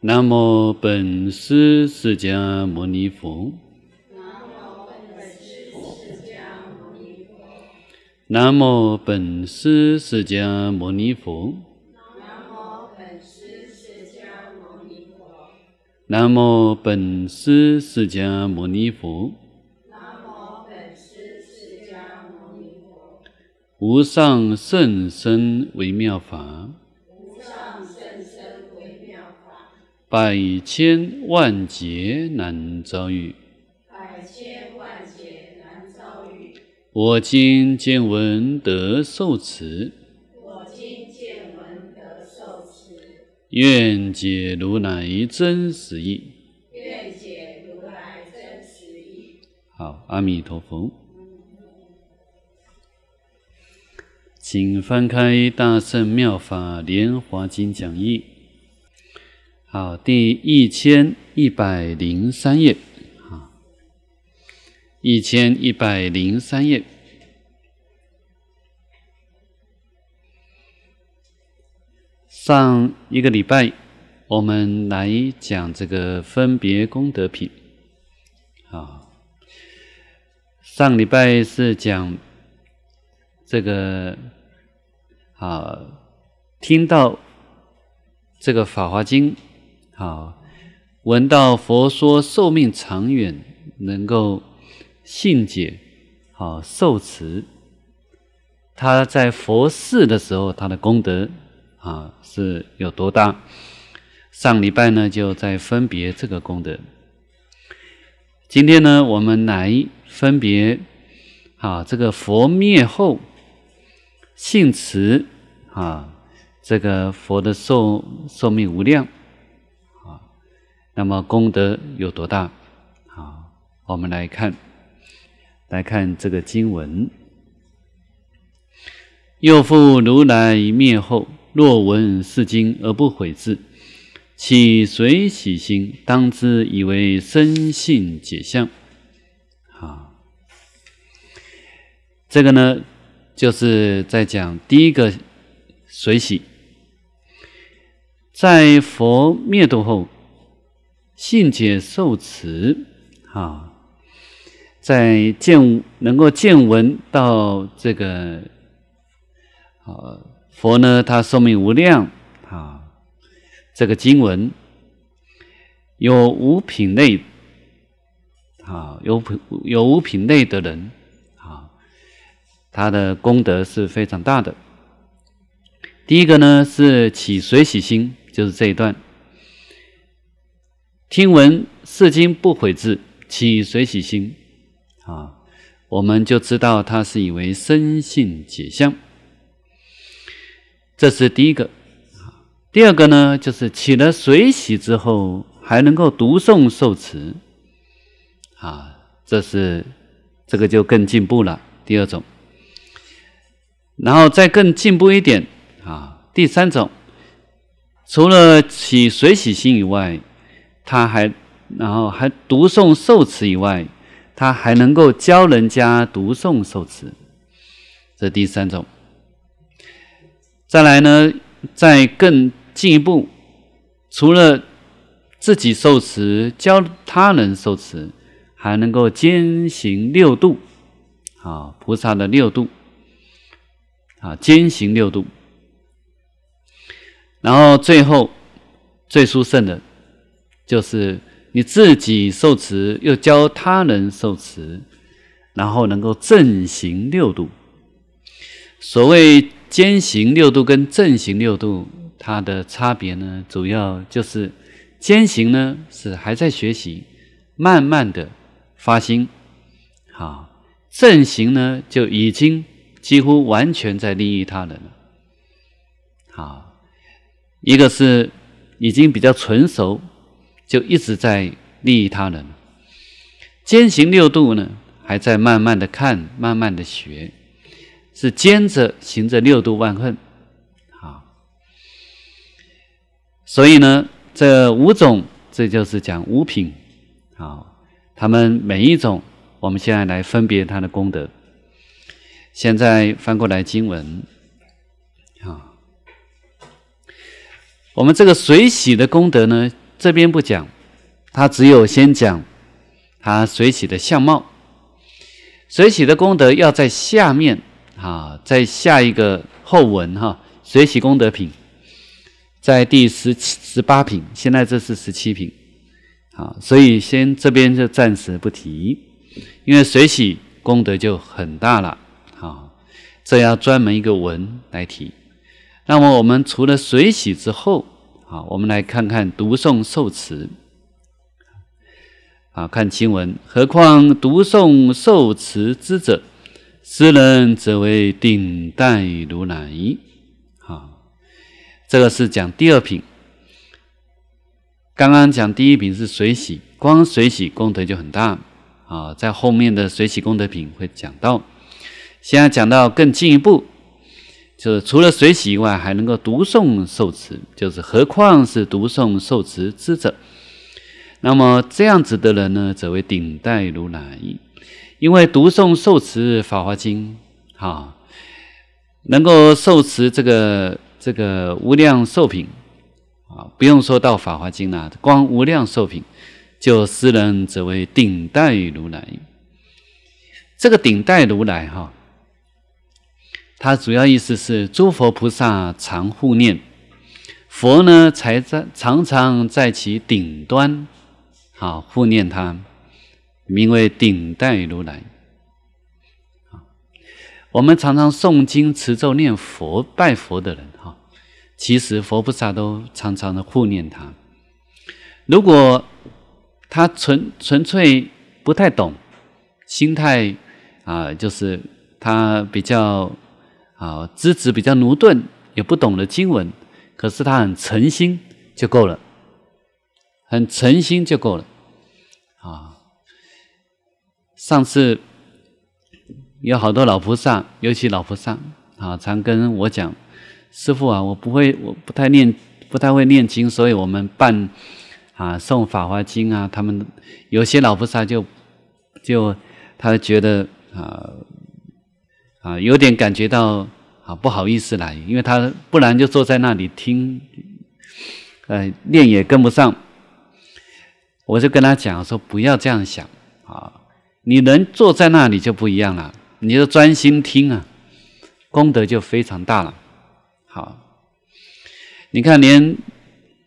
南无本师释迦牟尼佛。南无本师释迦牟尼佛。南无本师释迦牟尼佛。南无本师释迦牟尼佛。南无本师释迦牟尼佛。无上甚深微妙法，无上甚深微妙法，百千万劫难遭遇。我今见闻得受持，我今见闻得受持，愿解如来真实义，愿解如来真实义。好，阿弥陀佛，请翻开《大圣妙法莲华经》讲义，好，第一千一百零三页。一千一百零三页。上一个礼拜，我们来讲这个分别功德品，啊。上礼拜是讲这个，啊，听到这个《法华经》，啊，闻到佛说寿命长远，能够。信解，啊，受持。他在佛世的时候，他的功德啊是有多大？上礼拜呢，就在分别这个功德。今天呢，我们来分别啊这个佛灭后，信持啊这个佛的寿寿命无量啊，那么功德有多大？啊？我们来看。来看这个经文，又复如来灭后，若闻是经而不悔者，起随喜心，当知以为生信解相。啊，这个呢，就是在讲第一个随喜，在佛灭度后，信解受持，啊。在见能够见闻到这个，好佛呢，他寿命无量啊。这个经文有五品类，啊，有品有五品类的人，啊，他的功德是非常大的。第一个呢是起随喜心，就是这一段，听闻是经不悔志，起随喜心。啊，我们就知道他是以为生性解相，这是第一个。第二个呢，就是起了水洗之后，还能够读诵受持，啊，这是这个就更进步了。第二种，然后再更进步一点，啊，第三种，除了起水洗心以外，他还然后还读诵受持以外。他还能够教人家读诵受持，这第三种。再来呢，再更进一步，除了自己受持、教他人受持，还能够兼行六度，啊，菩萨的六度，啊，兼行六度。然后最后最殊胜的，就是。你自己受持，又教他人受持，然后能够正行六度。所谓兼行六度跟正行六度，它的差别呢，主要就是兼行呢是还在学习，慢慢的发心，好，正行呢就已经几乎完全在利益他人了。好，一个是已经比较成熟。就一直在利益他人，兼行六度呢，还在慢慢的看，慢慢的学，是兼着行着六度万恨，好。所以呢，这五种，这就是讲五品，好，他们每一种，我们现在来分别他的功德。现在翻过来经文，好，我们这个水喜的功德呢？这边不讲，他只有先讲他水洗的相貌，水洗的功德要在下面啊，在下一个后文哈，水洗功德品，在第十十八品，现在这是十七品，好，所以先这边就暂时不提，因为水洗功德就很大了，啊，这要专门一个文来提。那么我们除了水洗之后。我们来看看读诵受持，啊，看经文。何况读诵受持之者，斯人则为顶戴如来。啊，这个是讲第二品。刚刚讲第一品是水洗，光水洗功德就很大啊。在后面的水洗功德品会讲到，现在讲到更进一步。就是除了随喜以外，还能够读诵受持，就是何况是读诵受持之者。那么这样子的人呢，则为顶戴如来，因为读诵受持《法华经》哈，能够受持这个这个无量寿品啊，不用说到《法华经》了，光无量寿品，就斯人则为顶戴如来。这个顶戴如来哈。它主要意思是诸佛菩萨常护念，佛呢才在常常在其顶端，啊护念他，名为顶戴如来。我们常常诵经持咒念佛拜佛的人哈，其实佛菩萨都常常的护念他。如果他纯纯粹不太懂，心态啊，就是他比较。啊，资质比较驽钝，也不懂得经文，可是他很诚心就够了，很诚心就够了。啊，上次有好多老菩萨，尤其老菩萨啊，常跟我讲：“师傅啊，我不会，我不太念，不太会念经，所以我们办啊，送《法华经》啊，他们有些老菩萨就就他觉得啊。”啊，有点感觉到啊，不好意思来，因为他不然就坐在那里听，呃，念也跟不上。我就跟他讲说，不要这样想啊，你能坐在那里就不一样了，你就专心听啊，功德就非常大了。好，你看连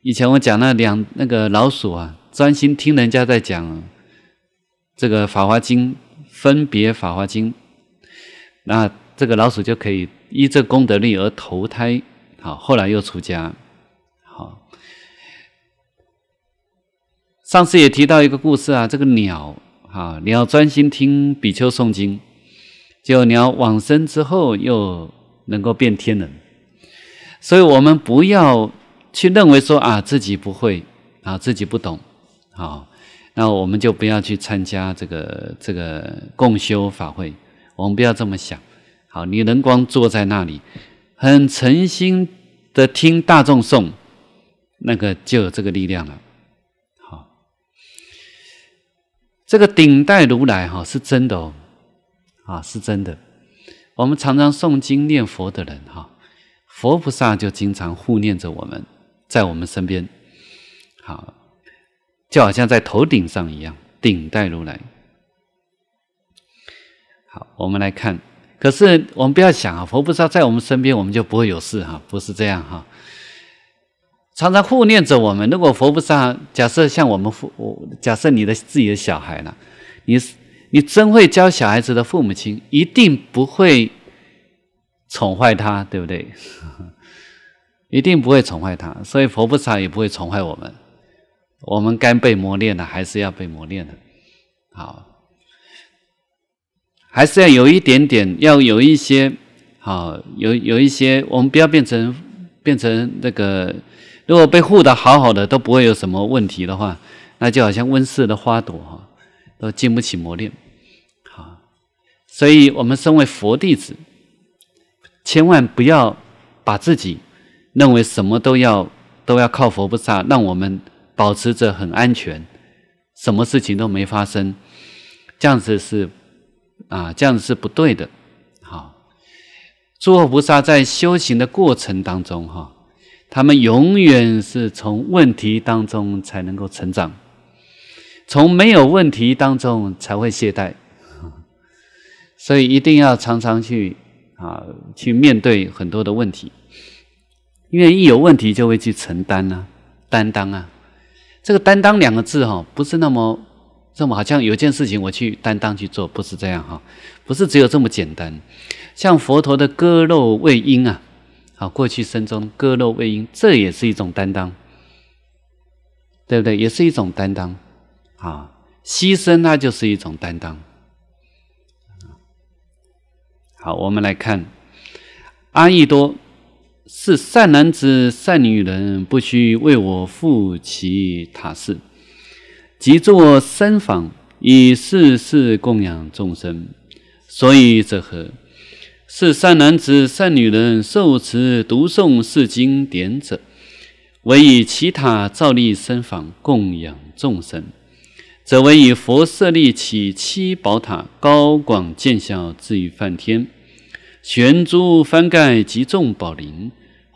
以前我讲那两那个老鼠啊，专心听人家在讲这个《法华经》分别《法华经》。那这个老鼠就可以依这功德力而投胎，好，后来又出家，好。上次也提到一个故事啊，这个鸟，你鸟专心听比丘诵经，就鸟往生之后又能够变天人，所以我们不要去认为说啊自己不会，啊自己不懂，好，那我们就不要去参加这个这个共修法会。我们不要这么想，好，你能光坐在那里，很诚心的听大众诵，那个就有这个力量了，好，这个顶戴如来哈是真的哦，啊是真的，我们常常诵经念佛的人哈，佛菩萨就经常护念着我们，在我们身边，好，就好像在头顶上一样，顶戴如来。好，我们来看。可是我们不要想啊，佛菩萨在我们身边，我们就不会有事哈，不是这样哈。常常护念着我们。如果佛菩萨，假设像我们父，假设你的自己的小孩呢，你你真会教小孩子的父母亲，一定不会宠坏他，对不对？一定不会宠坏他，所以佛菩萨也不会宠坏我们。我们该被磨练的，还是要被磨练的。好。还是要有一点点，要有一些好，有有一些，我们不要变成变成那个。如果被护的好好的，都不会有什么问题的话，那就好像温室的花朵哈，都经不起磨练。好，所以我们身为佛弟子，千万不要把自己认为什么都要都要靠佛菩萨，让我们保持着很安全，什么事情都没发生，这样子是。啊，这样子是不对的，好。诸佛菩萨在修行的过程当中，哈，他们永远是从问题当中才能够成长，从没有问题当中才会懈怠，所以一定要常常去啊，去面对很多的问题，因为一有问题就会去承担啊，担当啊，这个“担当”两个字哈，不是那么。这么好像有件事情我去担当去做，不是这样哈，不是只有这么简单。像佛陀的割肉喂鹰啊，好过去生中割肉喂鹰，这也是一种担当，对不对？也是一种担当啊，牺牲那就是一种担当。好，我们来看阿逸多是善男子、善女人，不须为我负其他事。即作三坊以世世供养众生，所以者何？是善男子、善女人受持读诵是经典者，唯以其他造立三坊供养众生，则唯以佛设立起七宝塔，高广见效，至于梵天，悬珠翻盖，集众宝林。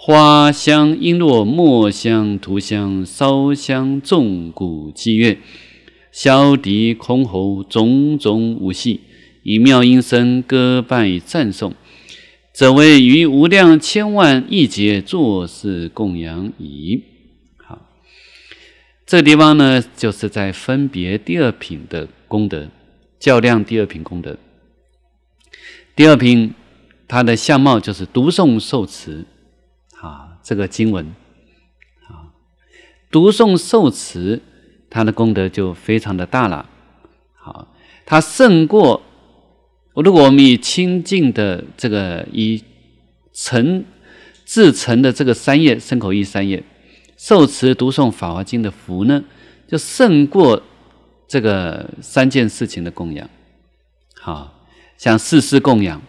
花香、璎珞、墨香、涂香、烧香，纵鼓祭乐，箫笛箜篌，种种无戏，以妙音声歌拜赞颂，则为于无量千万亿劫作事供养矣。好，这个地方呢，就是在分别第二品的功德，较量第二品功德。第二品，它的相貌就是读诵受持。这个经文，啊，读诵受持，他的功德就非常的大了。好，他胜过，如果我们以清净的这个以诚至诚的这个三业，生口意三业，受持读诵法华经的福呢，就胜过这个三件事情的供养。好，像四师供养，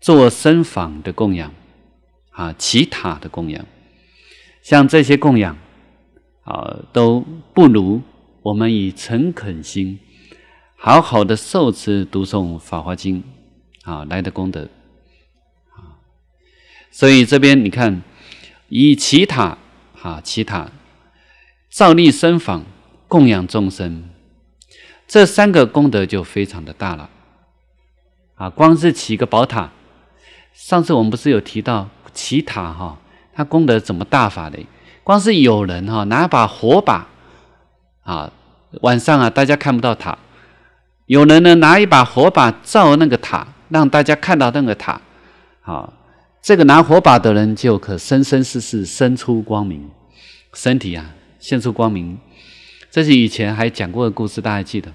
做深访的供养。啊，其他的供养，像这些供养，啊，都不如我们以诚恳心好好的受持读诵《法华经》啊来的功德。啊，所以这边你看，以其塔，啊，其塔，造立生坊供养众生，这三个功德就非常的大了。啊，光是起一个宝塔，上次我们不是有提到？乞塔哈，他功德怎么大法的？光是有人哈拿把火把啊，晚上啊大家看不到塔，有人呢拿一把火把照那个塔，让大家看到那个塔。好，这个拿火把的人就可生生世世生出光明，身体啊现出光明。这是以前还讲过的故事，大家记得吗？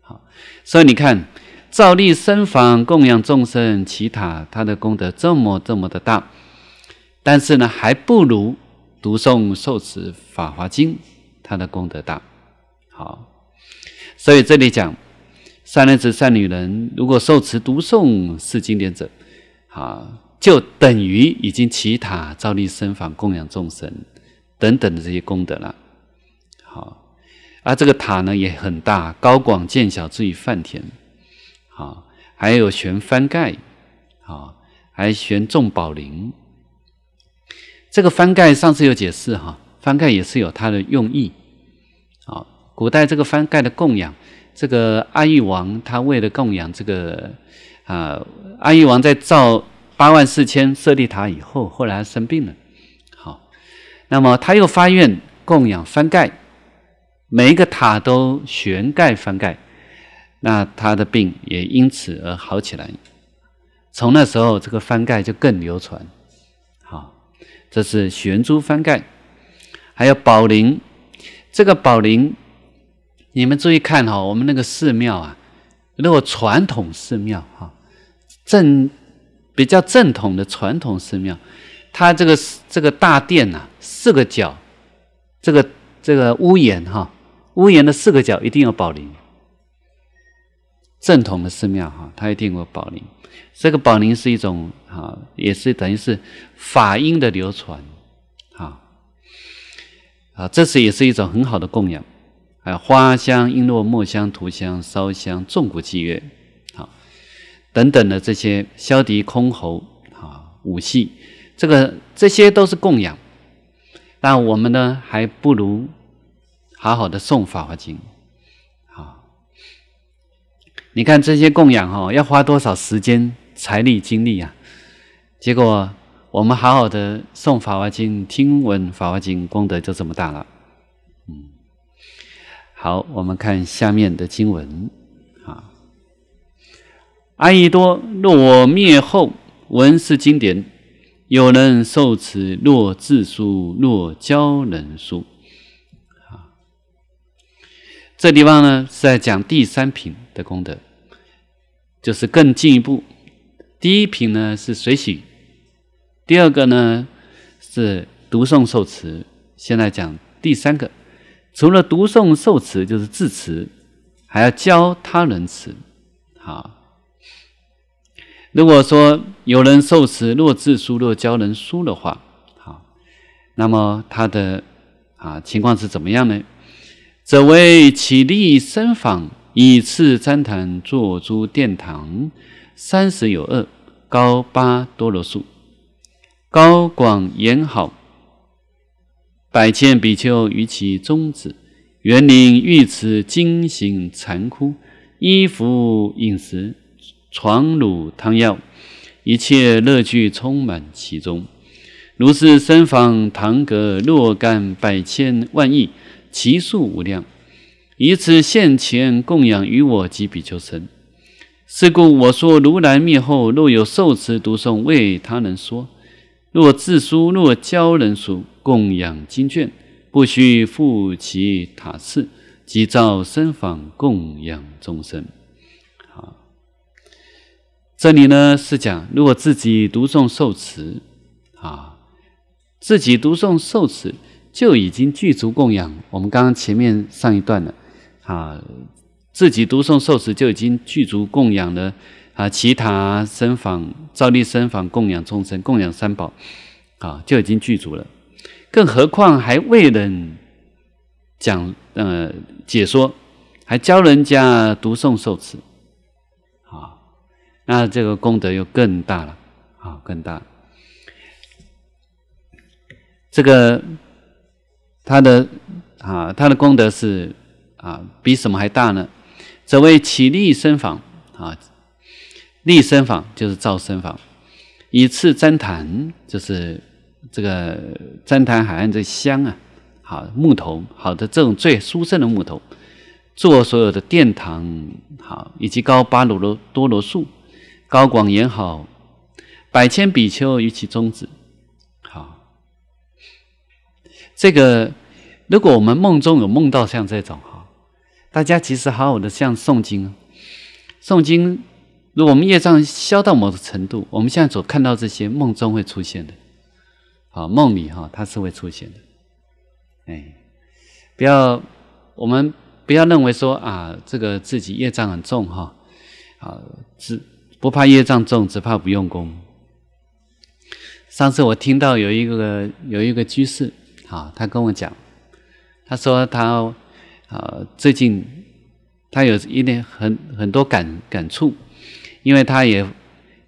好，所以你看，造立身房供养众生乞塔，他的功德这么这么的大。但是呢，还不如读诵受持《法华经》，他的功德大。好，所以这里讲，善男子、善女人，如果受持读诵是经典者，好，就等于已经起塔、造立身法、供养众生等等的这些功德了。好，而这个塔呢，也很大，高广见小至于梵天。好，还有悬翻盖，好，还悬众宝林，这个翻盖上次有解释哈，翻盖也是有它的用意。好，古代这个翻盖的供养，这个阿育王他为了供养这个啊，阿育王在造八万四千舍利塔以后，后来他生病了，好，那么他又发愿供养翻盖，每一个塔都悬盖翻盖，那他的病也因此而好起来。从那时候，这个翻盖就更流传。这是悬珠翻盖，还有宝铃。这个宝铃，你们注意看哈，我们那个寺庙啊，如果传统寺庙哈，正比较正统的传统寺庙，它这个这个大殿呐，四个角，这个这个屋檐哈，屋檐的四个角一定要宝铃。正统的寺庙哈，它一定有宝铃。这个宝林是一种啊，也是等于是法音的流传，啊啊，这是也是一种很好的供养，还、啊，花香、璎珞、墨香、涂香、烧香、钟古击乐，好，等等的这些消笛、箜篌啊，武器，这个这些都是供养，但我们呢，还不如好好的诵法华经。你看这些供养哦，要花多少时间、财力、精力啊？结果我们好好的诵《法华经》，听闻《法华经》，功德就这么大了。嗯，好，我们看下面的经文啊。阿逸多，若我灭后，闻是经典，有人受持，若自书，若教人书，啊，这地方呢是在讲第三品的功德。就是更进一步，第一品呢是随喜，第二个呢是读诵受持，现在讲第三个，除了读诵受持就是自持，还要教他人持。好，如果说有人受持若自书若教人书的话，好，那么他的啊情况是怎么样呢？则为起立身防。以次旃檀作诸殿堂，三十有二，高八多罗树，高广严好。百千比丘于其宗子园林，浴池、经行、禅窟、衣服、饮食、床褥、汤药，一切乐具充满其中。如是僧房堂阁若干百千万亿，其数无量。以此现前供养于我及比丘僧，是故我说：如来灭后，若有受持读诵为他人说，若自书，若教人书，供养经卷，不须复其塔寺及造身坊供养众生。好，这里呢是讲，如果自己读诵受持，啊，自己读诵受持就已经具足供养。我们刚刚前面上一段了。啊，自己读诵受持就已经具足供养了啊，其他僧房，照例僧房供养众生、供养三宝，啊，就已经具足了。更何况还为人讲、呃解说，还教人家读诵受持，啊，那这个功德又更大了，啊，更大。这个他的啊，他的功德是。啊，比什么还大呢？所谓起立身房啊，立身房就是造身房，以次珍檀，就是这个珍檀海岸这香啊，好木头，好的这种最殊胜的木头做所有的殿堂，好以及高巴鲁罗多罗树高广严好百千比丘与其宗旨。好这个，如果我们梦中有梦到像这种哈。大家其实好好的像诵经诵经，如果我们业障消到某个程度，我们现在所看到这些梦中会出现的，好梦里哈，它是会出现的。哎，不要我们不要认为说啊，这个自己业障很重哈，啊，只不怕业障重，只怕不用功。上次我听到有一个有一个居士哈，他跟我讲，他说他。啊，最近他有一点很很多感感触，因为他也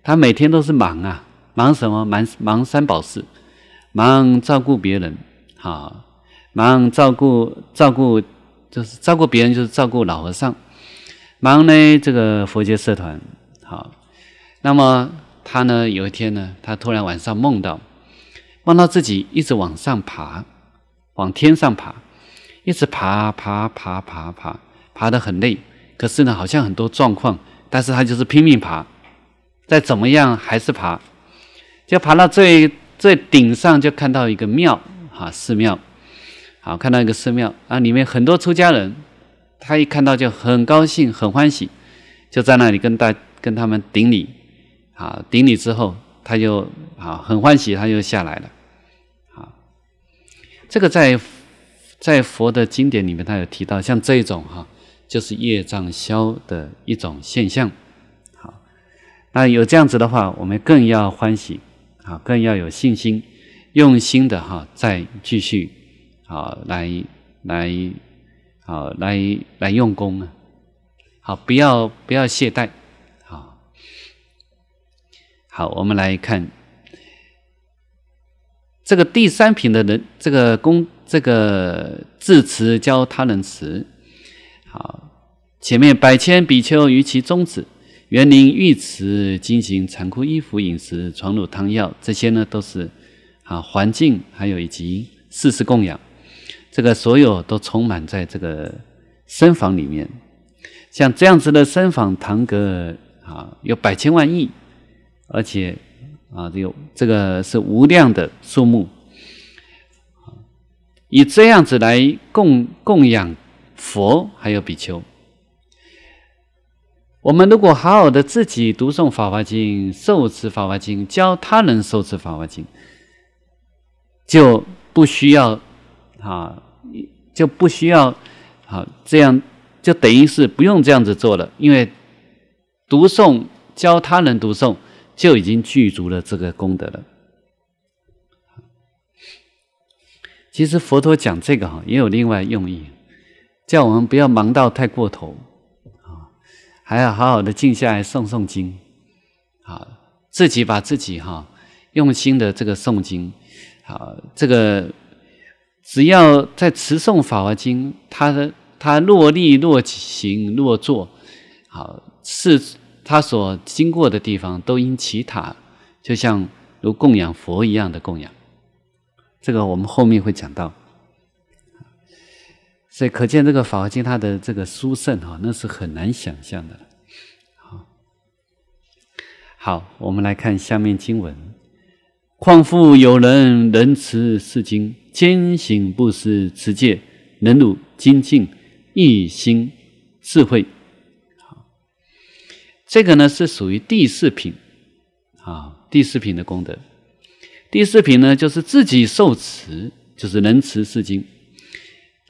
他每天都是忙啊，忙什么？忙忙三宝事，忙照顾别人，好，忙照顾照顾，就是照顾别人，就是照顾老和尚，忙呢这个佛学社团，好，那么他呢有一天呢，他突然晚上梦到，梦到自己一直往上爬，往天上爬。一直爬爬爬爬爬，爬得很累，可是呢，好像很多状况，但是他就是拼命爬，再怎么样还是爬，就爬到最最顶上，就看到一个庙，哈，寺庙，好，看到一个寺庙啊，里面很多出家人，他一看到就很高兴，很欢喜，就在那里跟大跟他们顶礼，啊，顶礼之后，他就啊很欢喜，他就下来了，啊，这个在。在佛的经典里面，他有提到像这种哈，就是业障消的一种现象。好，那有这样子的话，我们更要欢喜啊，更要有信心，用心的哈，再继续好来来好来来用功啊，好，不要不要懈怠，啊。好，我们来看这个第三品的人，这个功。这个字词教他人词。好前面百千比丘于其中止园林浴池，进行残酷衣服饮食、床褥、汤药，这些呢都是啊环境，还有以及世事供养，这个所有都充满在这个深房里面。像这样子的深房堂阁啊，有百千万亿，而且啊，这个这个是无量的数目。以这样子来供供养佛，还有比丘。我们如果好好的自己读诵《法华经》、受持《法华经》，教他人受持《法华经》，就不需要啊，就不需要啊，这样就等于是不用这样子做了，因为读诵、教他人读诵，就已经具足了这个功德了。其实佛陀讲这个哈，也有另外用意，叫我们不要忙到太过头，啊，还要好好的静下来诵诵经，好，自己把自己哈用心的这个诵经，好，这个只要在持诵《法华经》，他的他若立若行若坐，好，是他所经过的地方都因其塔，就像如供养佛一样的供养。这个我们后面会讲到，所以可见这个《法华经》它的这个殊胜哈，那是很难想象的。好，好，我们来看下面经文：况复有人，仁慈是经，坚行不施，持戒，忍辱，精进，一心智慧。这个呢是属于第四品，啊，第四品的功德。第四品呢，就是自己受持，就是能持四经，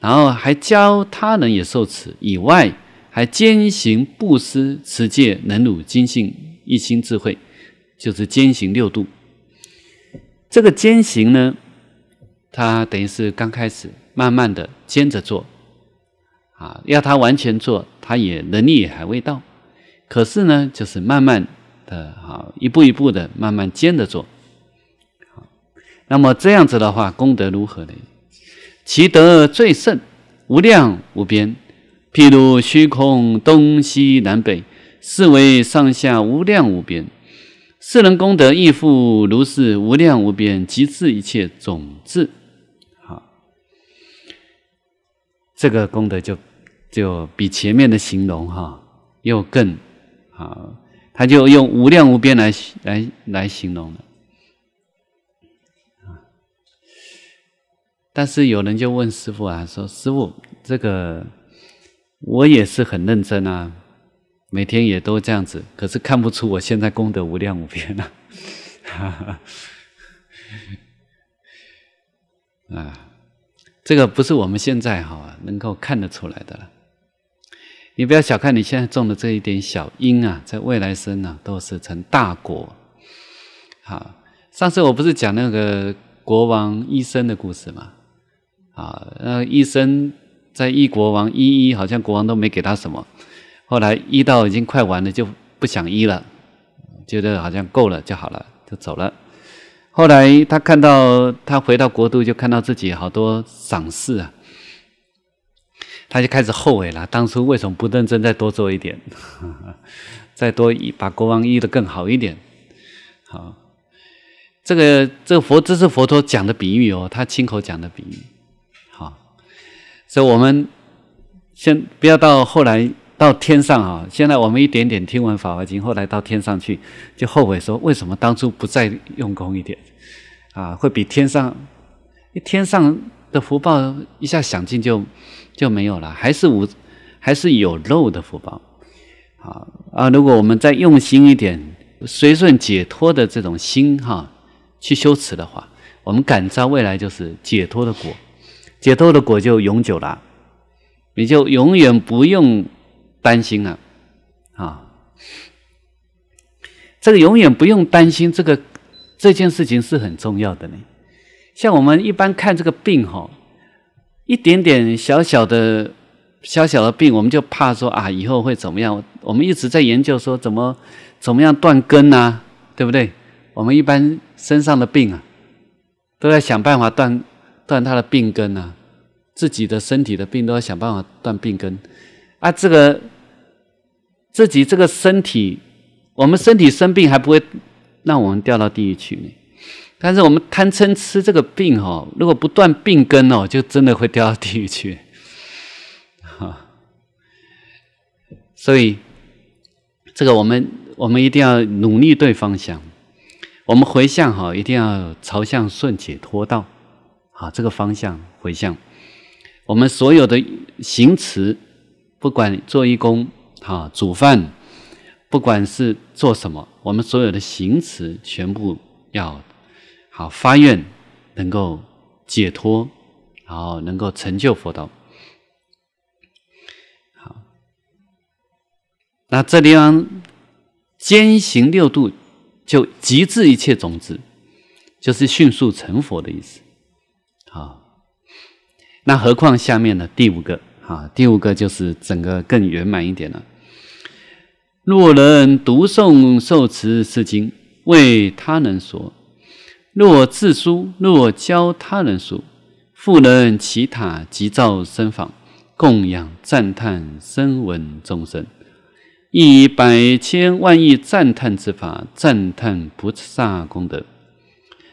然后还教他人也受持，以外还兼行布施、持戒、忍辱、精进、一心智慧，就是兼行六度。这个兼行呢，他等于是刚开始，慢慢的兼着做，啊，要他完全做，他也能力也还未到，可是呢，就是慢慢的，好一步一步的，慢慢兼着做。那么这样子的话，功德如何呢？其德最胜，无量无边，譬如虚空东西南北，是为上下无量无边。世人功德亦复如是，无量无边，即至一切种子。好，这个功德就就比前面的形容哈，又更好，他就用无量无边来来来形容了。但是有人就问师傅啊，说：“师傅，这个我也是很认真啊，每天也都这样子，可是看不出我现在功德无量无边哈。啊，这个不是我们现在哈能够看得出来的了。你不要小看你现在种的这一点小因啊，在未来生呢都是成大果。好，上次我不是讲那个国王医生的故事吗？啊，那医生在医国王，医医好像国王都没给他什么。后来医到已经快完了，就不想医了，觉得好像够了就好了，就走了。后来他看到他回到国度，就看到自己好多赏赐啊，他就开始后悔了，当初为什么不认真再多做一点，再多把国王医的更好一点？好，这个这个佛这是佛陀讲的比喻哦，他亲口讲的比喻。所以，我们先不要到后来到天上啊。现在我们一点点听完《法华经》，后来到天上去，就后悔说：为什么当初不再用功一点？啊，会比天上一天上的福报一下享尽就就没有了，还是无，还是有漏的福报。啊啊，如果我们再用心一点，随顺解脱的这种心哈，去修持的话，我们感召未来就是解脱的果。解脱的果就永久了，你就永远不用担心了，啊，这个永远不用担心，这个这件事情是很重要的呢。像我们一般看这个病哈，一点点小小的小小的病，我们就怕说啊，以后会怎么样？我们一直在研究说怎么怎么样断根啊，对不对？我们一般身上的病啊，都在想办法断。断他的病根呢，自己的身体的病都要想办法断病根，啊，这个自己这个身体，我们身体生病还不会让我们掉到地狱去呢，但是我们贪嗔痴这个病哦，如果不断病根哦，就真的会掉到地狱去，哈，所以这个我们我们一定要努力对方向，我们回向哈，一定要朝向顺解脱道。啊，这个方向回向，我们所有的行持，不管做义工，啊、煮饭，不管是做什么，我们所有的行持，全部要好发愿，能够解脱，然后能够成就佛道。好，那这地方兼行六度，就极致一切种子，就是迅速成佛的意思。好，那何况下面的第五个，啊，第五个就是整个更圆满一点了。若人读诵受持《是经》，为他人说；若自书，若教他人书；复能起塔，即造僧法，供养赞叹，声闻众生，以百千万亿赞叹之法，赞叹菩萨功德。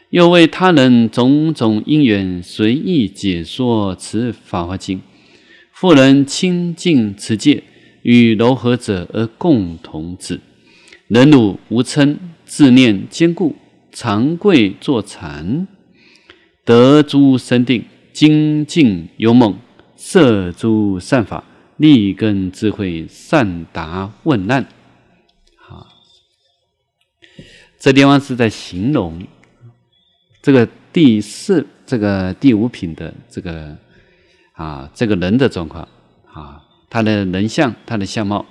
又为他人种种因缘随意解说此法华经，复能清净持戒与柔和者而共同之，忍辱无嗔，自念坚固，常跪坐禅，得诸生定，精进勇猛，摄诸善法，利根智慧，善达问难。好，这地方是在形容。这个第四、这个第五品的这个啊，这个人的状况啊，他的人相、他的相貌，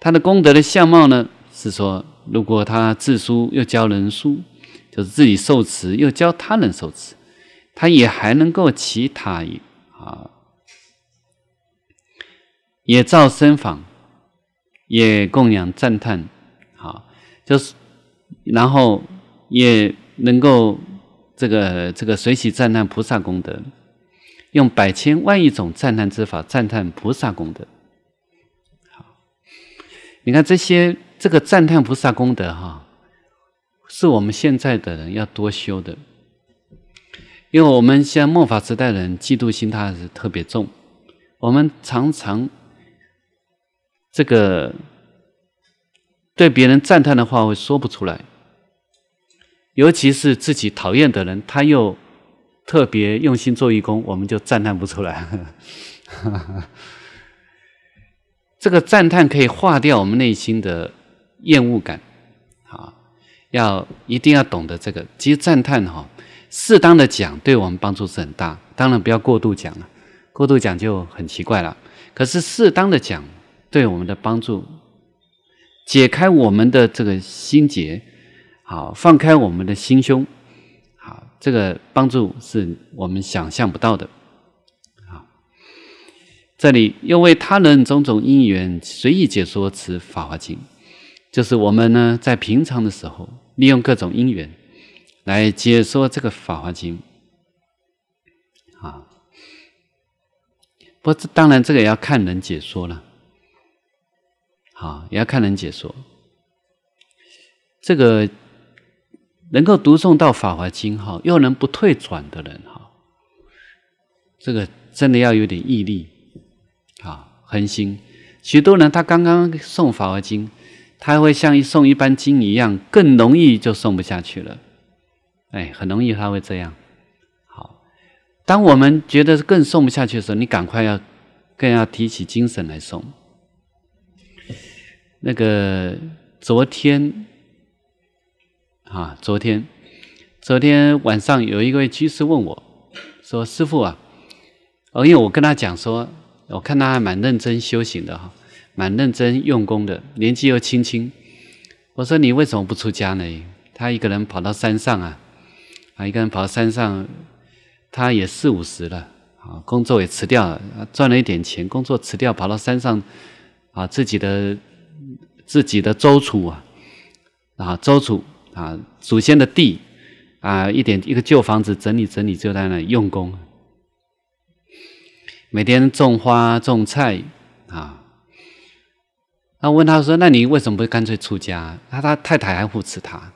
他的功德的相貌呢，是说如果他自书又教人书，就是自己受持又教他人受持，他也还能够其他啊，也造身法，也供养赞叹，好，就是然后也。能够这个这个随喜赞叹菩萨功德，用百千万亿种赞叹之法赞叹菩萨功德。好，你看这些这个赞叹菩萨功德哈，是我们现在的人要多修的，因为我们现末法时代人嫉妒心它是特别重，我们常常这个对别人赞叹的话会说不出来。尤其是自己讨厌的人，他又特别用心做义工，我们就赞叹不出来。这个赞叹可以化掉我们内心的厌恶感。好，要一定要懂得这个。其实赞叹哈，适当的讲对我们帮助是很大。当然不要过度讲了，过度讲就很奇怪了。可是适当的讲对我们的帮助，解开我们的这个心结。好，放开我们的心胸，好，这个帮助是我们想象不到的。好，这里又为他人种种因缘随意解说此法华经，就是我们呢在平常的时候利用各种因缘来解说这个法华经。啊，不，当然这个也要看人解说了。好，也要看人解说，这个。能够读诵到《法华经》哈，又能不退转的人哈，这个真的要有点毅力啊，恒心。许多人他刚刚诵《法华经》，他会像一诵一般经一样，更容易就诵不下去了。哎，很容易他会这样。好，当我们觉得更诵不下去的时候，你赶快要更要提起精神来诵。那个昨天。啊，昨天，昨天晚上有一位居士问我，说：“师傅啊，因为我跟他讲说，我看他还蛮认真修行的哈，蛮认真用功的，年纪又轻轻。”我说：“你为什么不出家呢？”他一个人跑到山上啊，啊，一个人跑到山上，他也四五十了，啊，工作也辞掉了，赚了一点钱，工作辞掉，跑到山上，啊，自己的自己的周楚啊，啊，周楚。啊，祖先的地，啊，一点一个旧房子整理整理就在那用功，每天种花种菜啊。那问他说：“那你为什么不干脆出家？”他他太太还扶持他，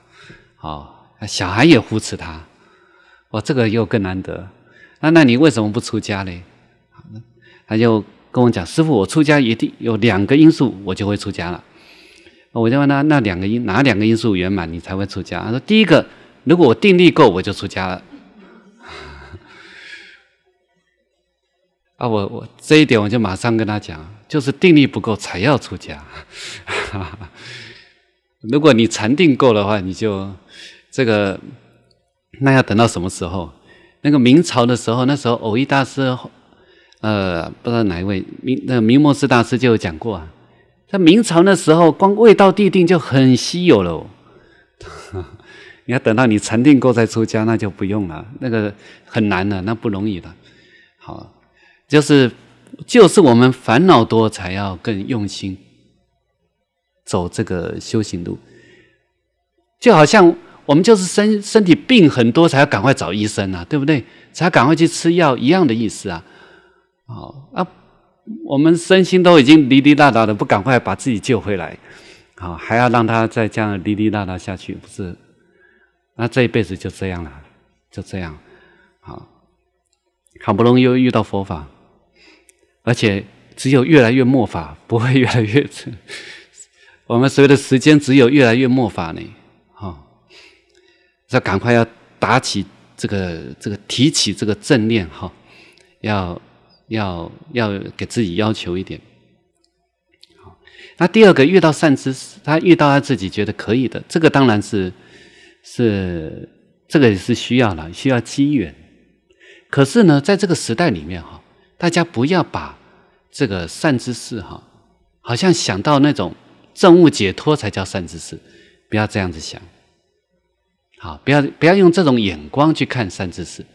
哦，小孩也扶持他，哇，这个又更难得。那那你为什么不出家嘞？他就跟我讲：“师傅，我出家一定有两个因素，我就会出家了。”我就问他：那两个因哪两个因素圆满，你才会出家？他说：第一个，如果我定力够，我就出家了。啊，我我这一点我就马上跟他讲，就是定力不够才要出家。如果你禅定够的话，你就这个那要等到什么时候？那个明朝的时候，那时候偶一大师，呃，不知道哪一位明那个明末师大师就有讲过啊。在明朝那时候，光味道地定就很稀有了。你要等到你禅定过再出家，那就不用了，那个很难的，那不容易的。好，就是就是我们烦恼多，才要更用心走这个修行路。就好像我们就是身身体病很多，才要赶快找医生啊，对不对？才赶快去吃药，一样的意思啊。好啊。我们身心都已经离离大倒的，不赶快把自己救回来，好，还要让他再这样离离大倒下去，不是？那这一辈子就这样了，就这样，好，好不容易遇到佛法，而且只有越来越末法，不会越来越 我们所有的时间只有越来越末法呢，哈，要赶快要打起这个这个提起这个正念哈，要。要要给自己要求一点，好。那第二个遇到善知识，他遇到他自己觉得可以的，这个当然是是这个是需要了，需要机缘。可是呢，在这个时代里面哈，大家不要把这个善知识哈，好像想到那种政悟解脱才叫善知识，不要这样子想。好，不要不要用这种眼光去看善知识，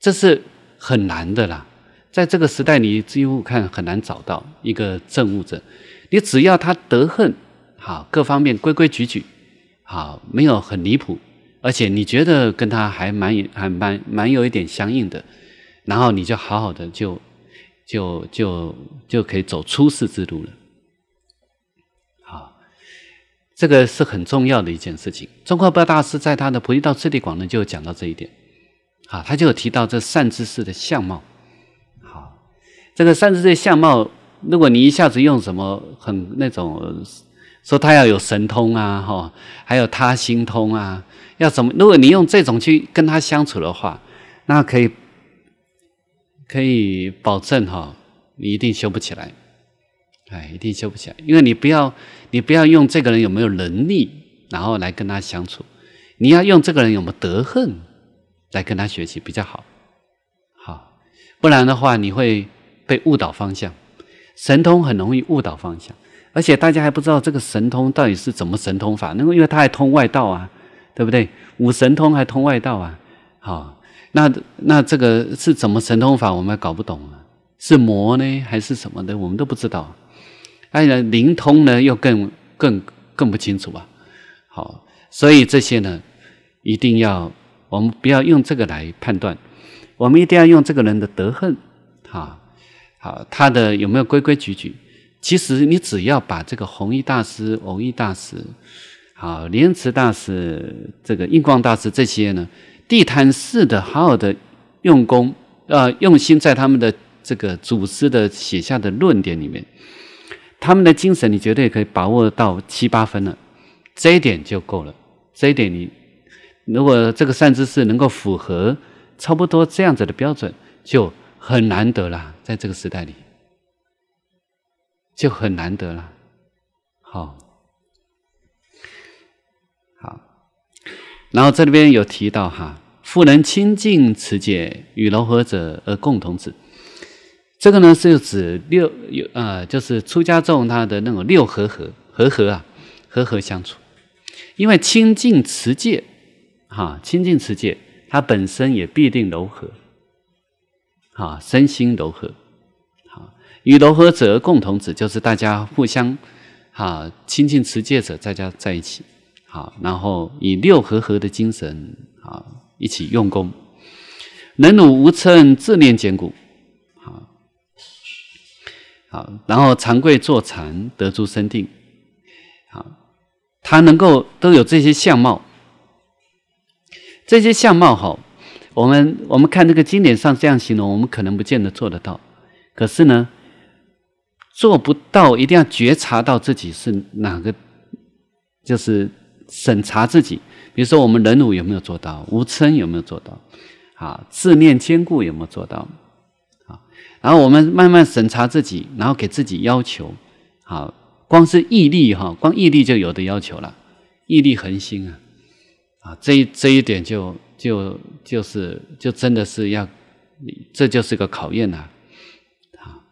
这是很难的啦。在这个时代，你几乎看很难找到一个证悟者。你只要他德恨，哈，各方面规规矩矩，哈，没有很离谱，而且你觉得跟他还蛮、还蛮、蛮有一点相应的，然后你就好好的就、就、就、就可以走出世之路了。好，这个是很重要的一件事情。中观八大师在他的《菩提道次第广论》就讲到这一点。啊，他就提到这善知识的相貌。这个三十岁相貌，如果你一下子用什么很那种说他要有神通啊，哈，还有他心通啊，要怎么？如果你用这种去跟他相处的话，那可以可以保证哈，你一定修不起来，哎，一定修不起来，因为你不要你不要用这个人有没有能力，然后来跟他相处，你要用这个人有没有德恨来跟他学习比较好，好，不然的话你会。被误导方向，神通很容易误导方向，而且大家还不知道这个神通到底是怎么神通法。那么，因为它还通外道啊，对不对？五神通还通外道啊，好，那那这个是怎么神通法，我们还搞不懂啊，是魔呢还是什么的，我们都不知道。当然灵通呢，又更更更不清楚啊。好，所以这些呢，一定要我们不要用这个来判断，我们一定要用这个人的德恨啊。好，他的有没有规规矩矩？其实你只要把这个弘一大师、弘一大师，好，莲池大师、这个印光大师这些呢，地坛寺的好好的用功，呃，用心在他们的这个祖师的写下的论点里面，他们的精神你绝对可以把握到七八分了，这一点就够了。这一点你如果这个善知识能够符合差不多这样子的标准，就很难得了。在这个时代里，就很难得了。好，好，然后这里边有提到哈，富人亲近持戒与柔和者而共同之。这个呢是指六有呃，就是出家众他的那种六和合和合啊和和相处，因为亲近持戒，哈，亲近持戒，它本身也必定柔和。啊，身心柔和，啊，与柔和者共同指就是大家互相啊亲近持戒者，大家在一起好，然后以六和合的精神啊一起用功，忍辱无嗔，自念坚固，好，好，然后常跪坐禅，得诸生定，好，他能够都有这些相貌，这些相貌好。我们我们看这个经典上这样形容，我们可能不见得做得到。可是呢，做不到一定要觉察到自己是哪个，就是审查自己。比如说，我们忍辱有没有做到？无嗔有没有做到？啊，自念坚固有没有做到？啊，然后我们慢慢审查自己，然后给自己要求。啊，光是毅力哈，光毅力就有的要求了，毅力恒心啊，啊，这这一点就。就就是就真的是要，这就是个考验呐，啊。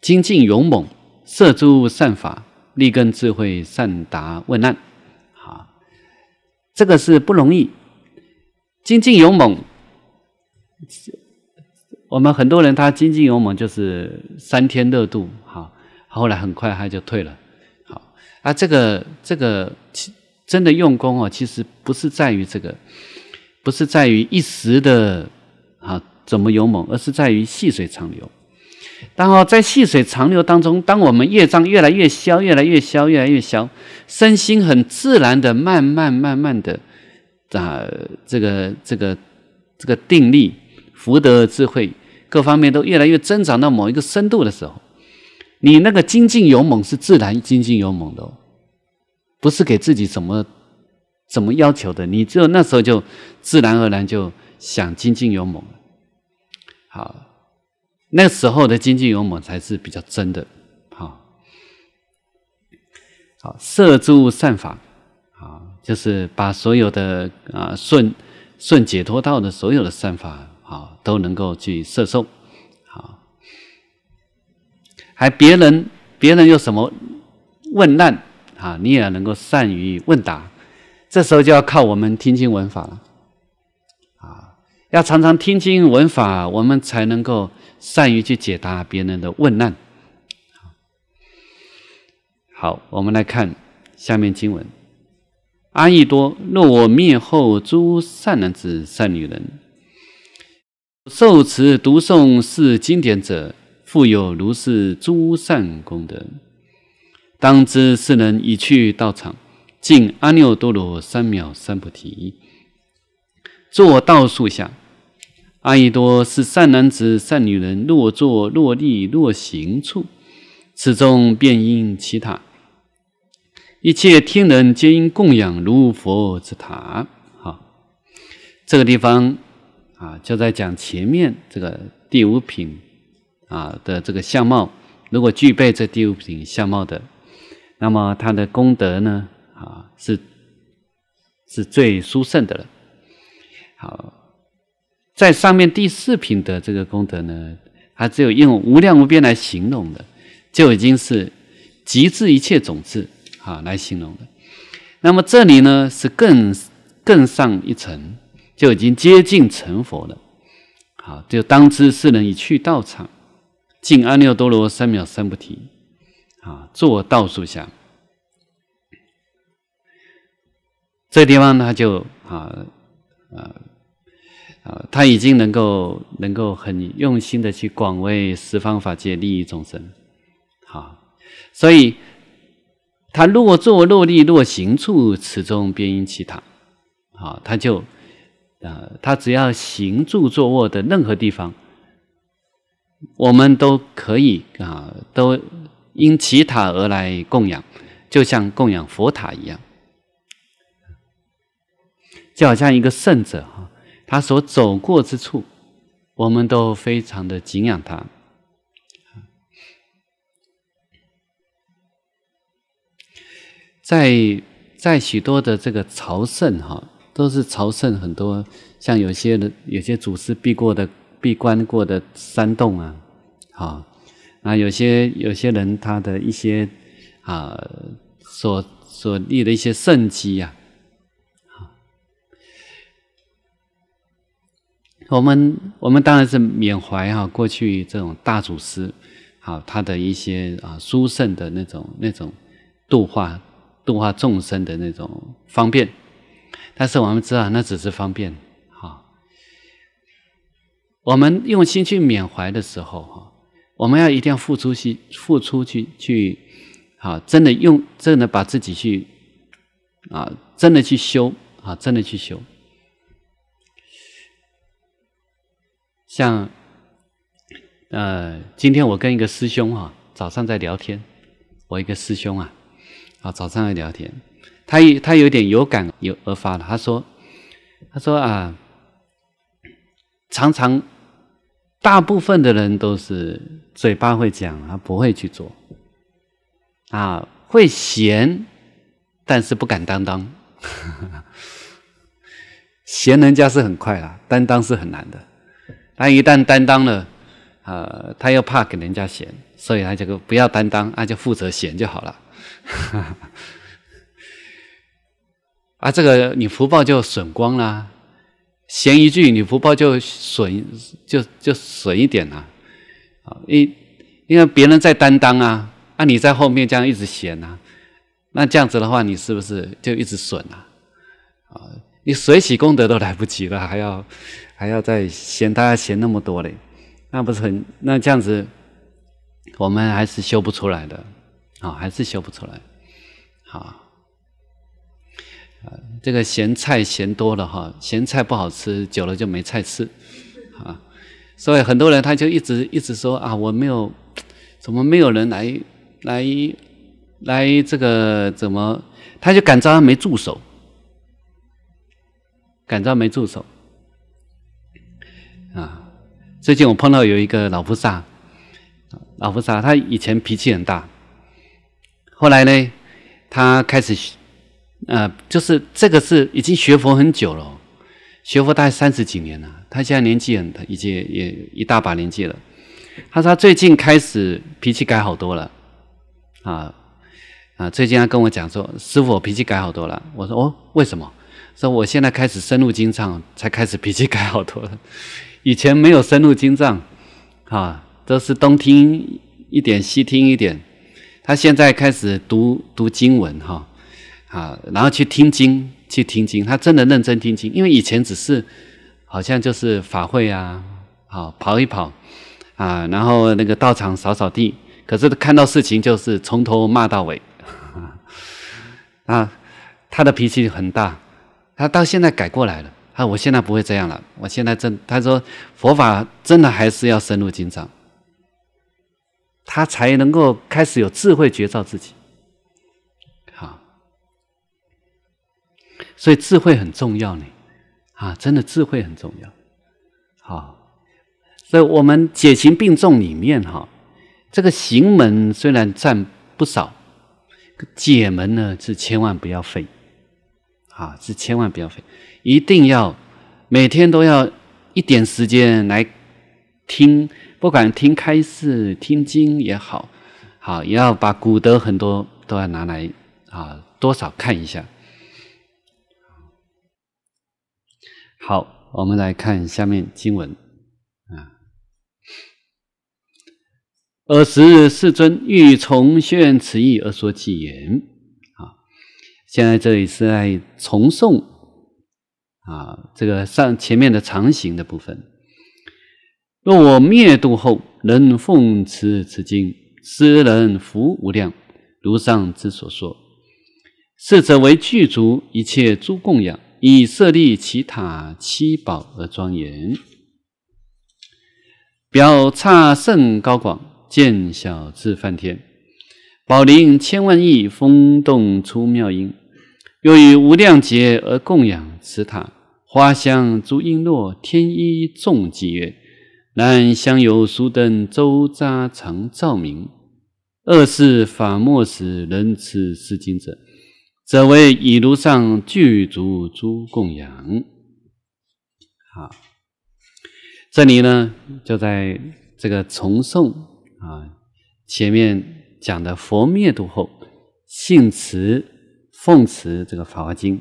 精进勇猛，摄诸善法，利根智慧，善答问难，好，这个是不容易。精进勇猛，我们很多人他精进勇猛就是三天热度，好，后来很快他就退了，好，啊，这个这个。真的用功哦，其实不是在于这个，不是在于一时的啊怎么勇猛，而是在于细水长流。然后在细水长流当中，当我们业障越来越消，越来越消，越来越消，身心很自然的慢慢慢慢的啊，这个这个这个定力、福德、智慧各方面都越来越增长到某一个深度的时候，你那个精进勇猛是自然精进勇猛的哦。不是给自己怎么怎么要求的，你就那时候就自然而然就想精进勇猛好，那时候的精进勇猛才是比较真的。好，好色诸善法，啊，就是把所有的啊顺顺解脱道的所有的善法，啊，都能够去摄受。好，还别人别人有什么问难？啊，你也能够善于问答，这时候就要靠我们听经闻法了。啊，要常常听经闻法，我们才能够善于去解答别人的问难。好，我们来看下面经文：阿逸多，若我灭后，诸善男子、善女人，受持读诵是经典者，复有如是诸善功德。当知是人已去道场，尽阿耨多罗三藐三菩提，坐道树下。阿逸多是善男子、善女人，若坐、落地、若行处，此中便应起塔。一切天人皆应供养如佛之塔。好，这个地方啊，就在讲前面这个第五品啊的这个相貌。如果具备这第五品相貌的。那么他的功德呢？啊，是是最殊胜的了。好，在上面第四品的这个功德呢，它只有用无量无边来形容的，就已经是极致一切种子啊来形容的。那么这里呢，是更更上一层，就已经接近成佛了。好，就当知世人已去道场，尽阿耨多罗三藐三菩提。啊，做道树下，这地方他就啊，呃，啊，他已经能够能够很用心的去广为十方法界利益众生，好，所以他若坐若立若行处，此中便应其他，好，他就啊，他只要行住坐卧的任何地方，我们都可以啊，都。因其他而来供养，就像供养佛塔一样，就好像一个圣者哈，他所走过之处，我们都非常的敬仰他。在在许多的这个朝圣哈，都是朝圣很多，像有些人有些祖师闭过的闭关过的山洞啊，好。啊，有些有些人他的一些啊，所所立的一些圣迹呀，我们我们当然是缅怀哈过去这种大祖师，好他的一些啊殊胜的那种那种度化度化众生的那种方便，但是我们知道那只是方便，好，我们用心去缅怀的时候哈。我们要一定要付出去，付出去去，好，真的用，真的把自己去，啊，真的去修，啊，真的去修。像，呃，今天我跟一个师兄哈，早上在聊天，我一个师兄啊，啊，早上在聊天，他他有点有感有而发了，他说，他说啊，常常。大部分的人都是嘴巴会讲，他不会去做，啊，会闲，但是不敢担当。闲人家是很快啦，担当是很难的。但一旦担当了，呃，他又怕给人家闲，所以他这个不要担当，那就负责闲就好了。啊，这个你福报就损光啦。闲一句，你福报就损，就就损一点了，啊，因因为别人在担当啊，啊你在后面这样一直闲呐，那这样子的话，你是不是就一直损啊？啊，你水洗功德都来不及了，还要还要再嫌大家嫌那么多嘞，那不是很？那这样子，我们还是修不出来的啊，还是修不出来，好。这个咸菜咸多了哈，咸菜不好吃，久了就没菜吃，啊，所以很多人他就一直一直说啊，我没有，怎么没有人来来来这个怎么，他就感召没助手，感召没助手，啊，最近我碰到有一个老菩萨，老菩萨他以前脾气很大，后来呢，他开始。呃，就是这个是已经学佛很久了，学佛大概三十几年了。他现在年纪很，大，已经也一大把年纪了。他说他最近开始脾气改好多了，啊啊！最近他跟我讲说，师傅，我脾气改好多了。我说哦，为什么？说我现在开始深入经藏，才开始脾气改好多了。以前没有深入经藏，啊，都是东听一点，西听一点。他现在开始读读经文，哈。啊，然后去听经，去听经，他真的认真听经，因为以前只是好像就是法会啊，好跑一跑，啊，然后那个道场扫扫地，可是看到事情就是从头骂到尾，啊，他的脾气很大，他到现在改过来了，他我现在不会这样了，我现在真他说佛法真的还是要深入经藏，他才能够开始有智慧觉照自己。所以智慧很重要呢，啊，真的智慧很重要。好，所以我们解行并重里面哈，这个行门虽然占不少，解门呢是千万不要废，啊，是千万不要废，一定要每天都要一点时间来听，不管听开示、听经也好，好也要把古德很多都要拿来啊，多少看一下。好，我们来看下面经文啊。尔时世尊欲从宣此意，而说其言啊。现在这里是在重诵啊，这个上前面的长行的部分。若我灭度后，人奉持此经，斯人福无量，如上之所说。是者为具足一切诸供养。以设立其塔七宝而庄严，表刹甚高广，见小至梵天，宝林千万亿，风动出妙音。又以无量劫而供养此塔，花香诸璎珞，天衣众积曰：“南香油酥灯周匝常照明。二是法末时，人持是金者。则为以如上具足诸供养。好，这里呢就在这个重诵啊，前面讲的佛灭度后，信持奉持这个法华经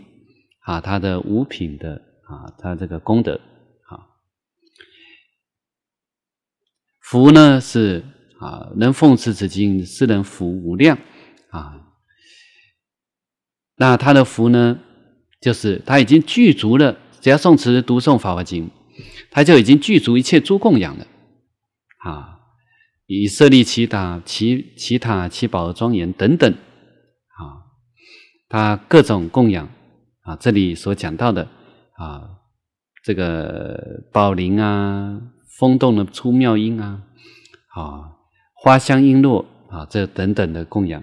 啊，他的五品的啊，他这个功德好。福呢是啊，能奉持此经，是能福无量啊。那他的福呢，就是他已经具足了，只要诵词读诵法华经，他就已经具足一切诸供养了。啊，以色列其塔、其其塔、七宝庄严等等，啊，他各种供养啊，这里所讲到的啊，这个宝林啊、风动的出妙音啊、啊花香璎珞啊，这等等的供养。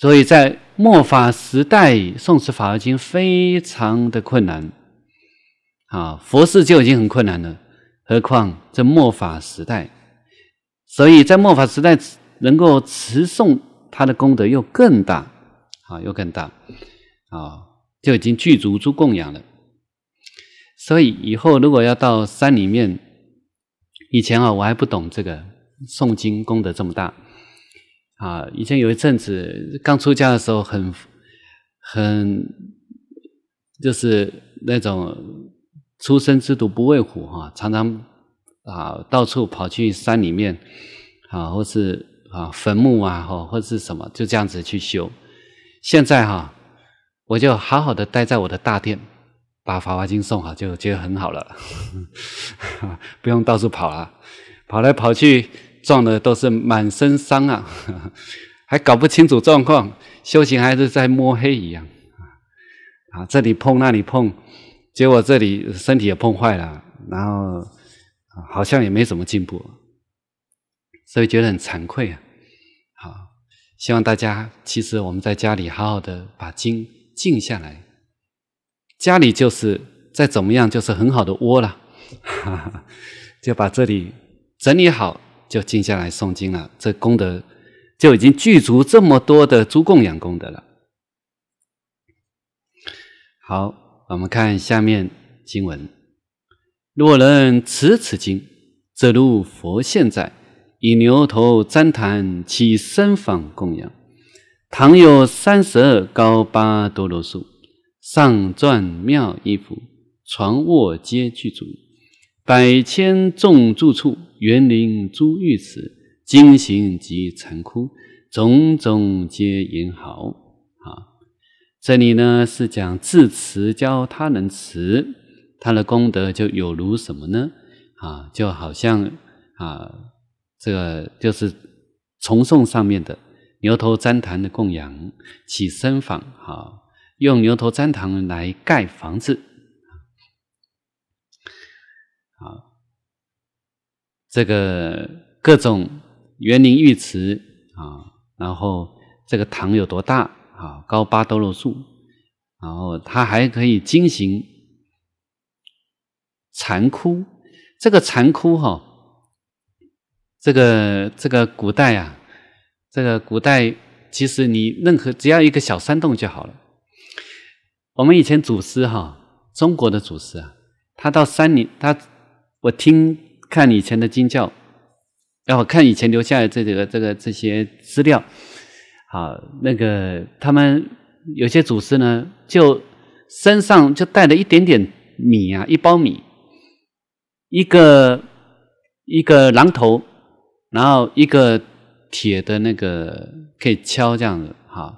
所以在末法时代，诵持法华经非常的困难，啊，佛事就已经很困难了，何况这末法时代。所以在末法时代，能够持诵他的功德又更大，啊，又更大，啊，就已经具足诸供养了。所以以后如果要到山里面，以前啊，我还不懂这个诵经功德这么大。啊，以前有一阵子刚出家的时候，很很就是那种初生之犊不畏虎哈，常常啊到处跑去山里面啊，或是啊坟墓啊，或是什么就这样子去修。现在哈，我就好好的待在我的大殿，把法华经送好就觉得很好了，不用到处跑了，跑来跑去。撞的都是满身伤啊，还搞不清楚状况，修行还是在摸黑一样啊！这里碰那里碰，结果这里身体也碰坏了，然后好像也没什么进步，所以觉得很惭愧啊！好，希望大家其实我们在家里好好的把经静下来，家里就是再怎么样就是很好的窝了，哈哈，就把这里整理好。就静下来诵经了，这功德就已经具足这么多的诸供养功德了。好，我们看下面经文：若能持此经，则如佛现在，以牛头旃檀起身房供养。堂有三十二高八多罗树，上转妙衣服，床卧皆具足。百千众住处，园林诸玉池，金行及残枯，种种皆银好。啊，这里呢是讲自持教他人持，他的功德就有如什么呢？啊，就好像啊，这个就是崇颂上面的牛头旃檀的供养起身房，啊，用牛头旃檀来盖房子。这个各种园林浴池啊，然后这个塘有多大啊？高八斗罗树，然后它还可以进行禅窟。这个禅窟哈，这个这个古代啊，这个古代其实你任何只要一个小山洞就好了。我们以前祖师哈，中国的祖师啊，他到山里，他我听。看以前的经教，然后看以前留下的这个、这个这些资料，好，那个他们有些祖师呢，就身上就带了一点点米啊，一包米，一个一个榔头，然后一个铁的那个可以敲这样子，啊，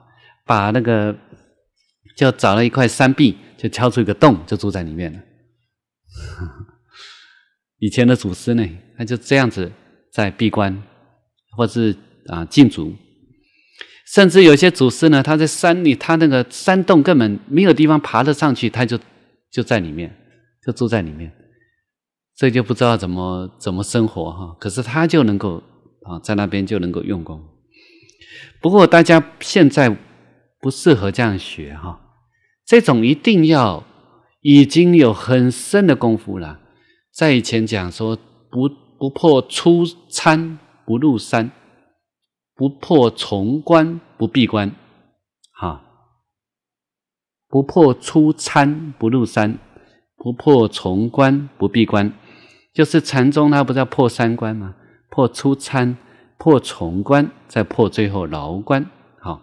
把那个就找了一块山壁，就敲出一个洞，就住在里面了。以前的祖师呢，他就这样子在闭关，或是啊禁足，甚至有些祖师呢，他在山里，他那个山洞根本没有地方爬得上去，他就就在里面，就住在里面，这就不知道怎么怎么生活哈。可是他就能够啊在那边就能够用功。不过大家现在不适合这样学哈，这种一定要已经有很深的功夫了。在以前讲说，不不破初参不入山，不破重关不闭关，哈，不破初参不入山，不破重关不闭关，就是禅宗它不是要破三关吗？破初参，破重关，再破最后牢关，哈，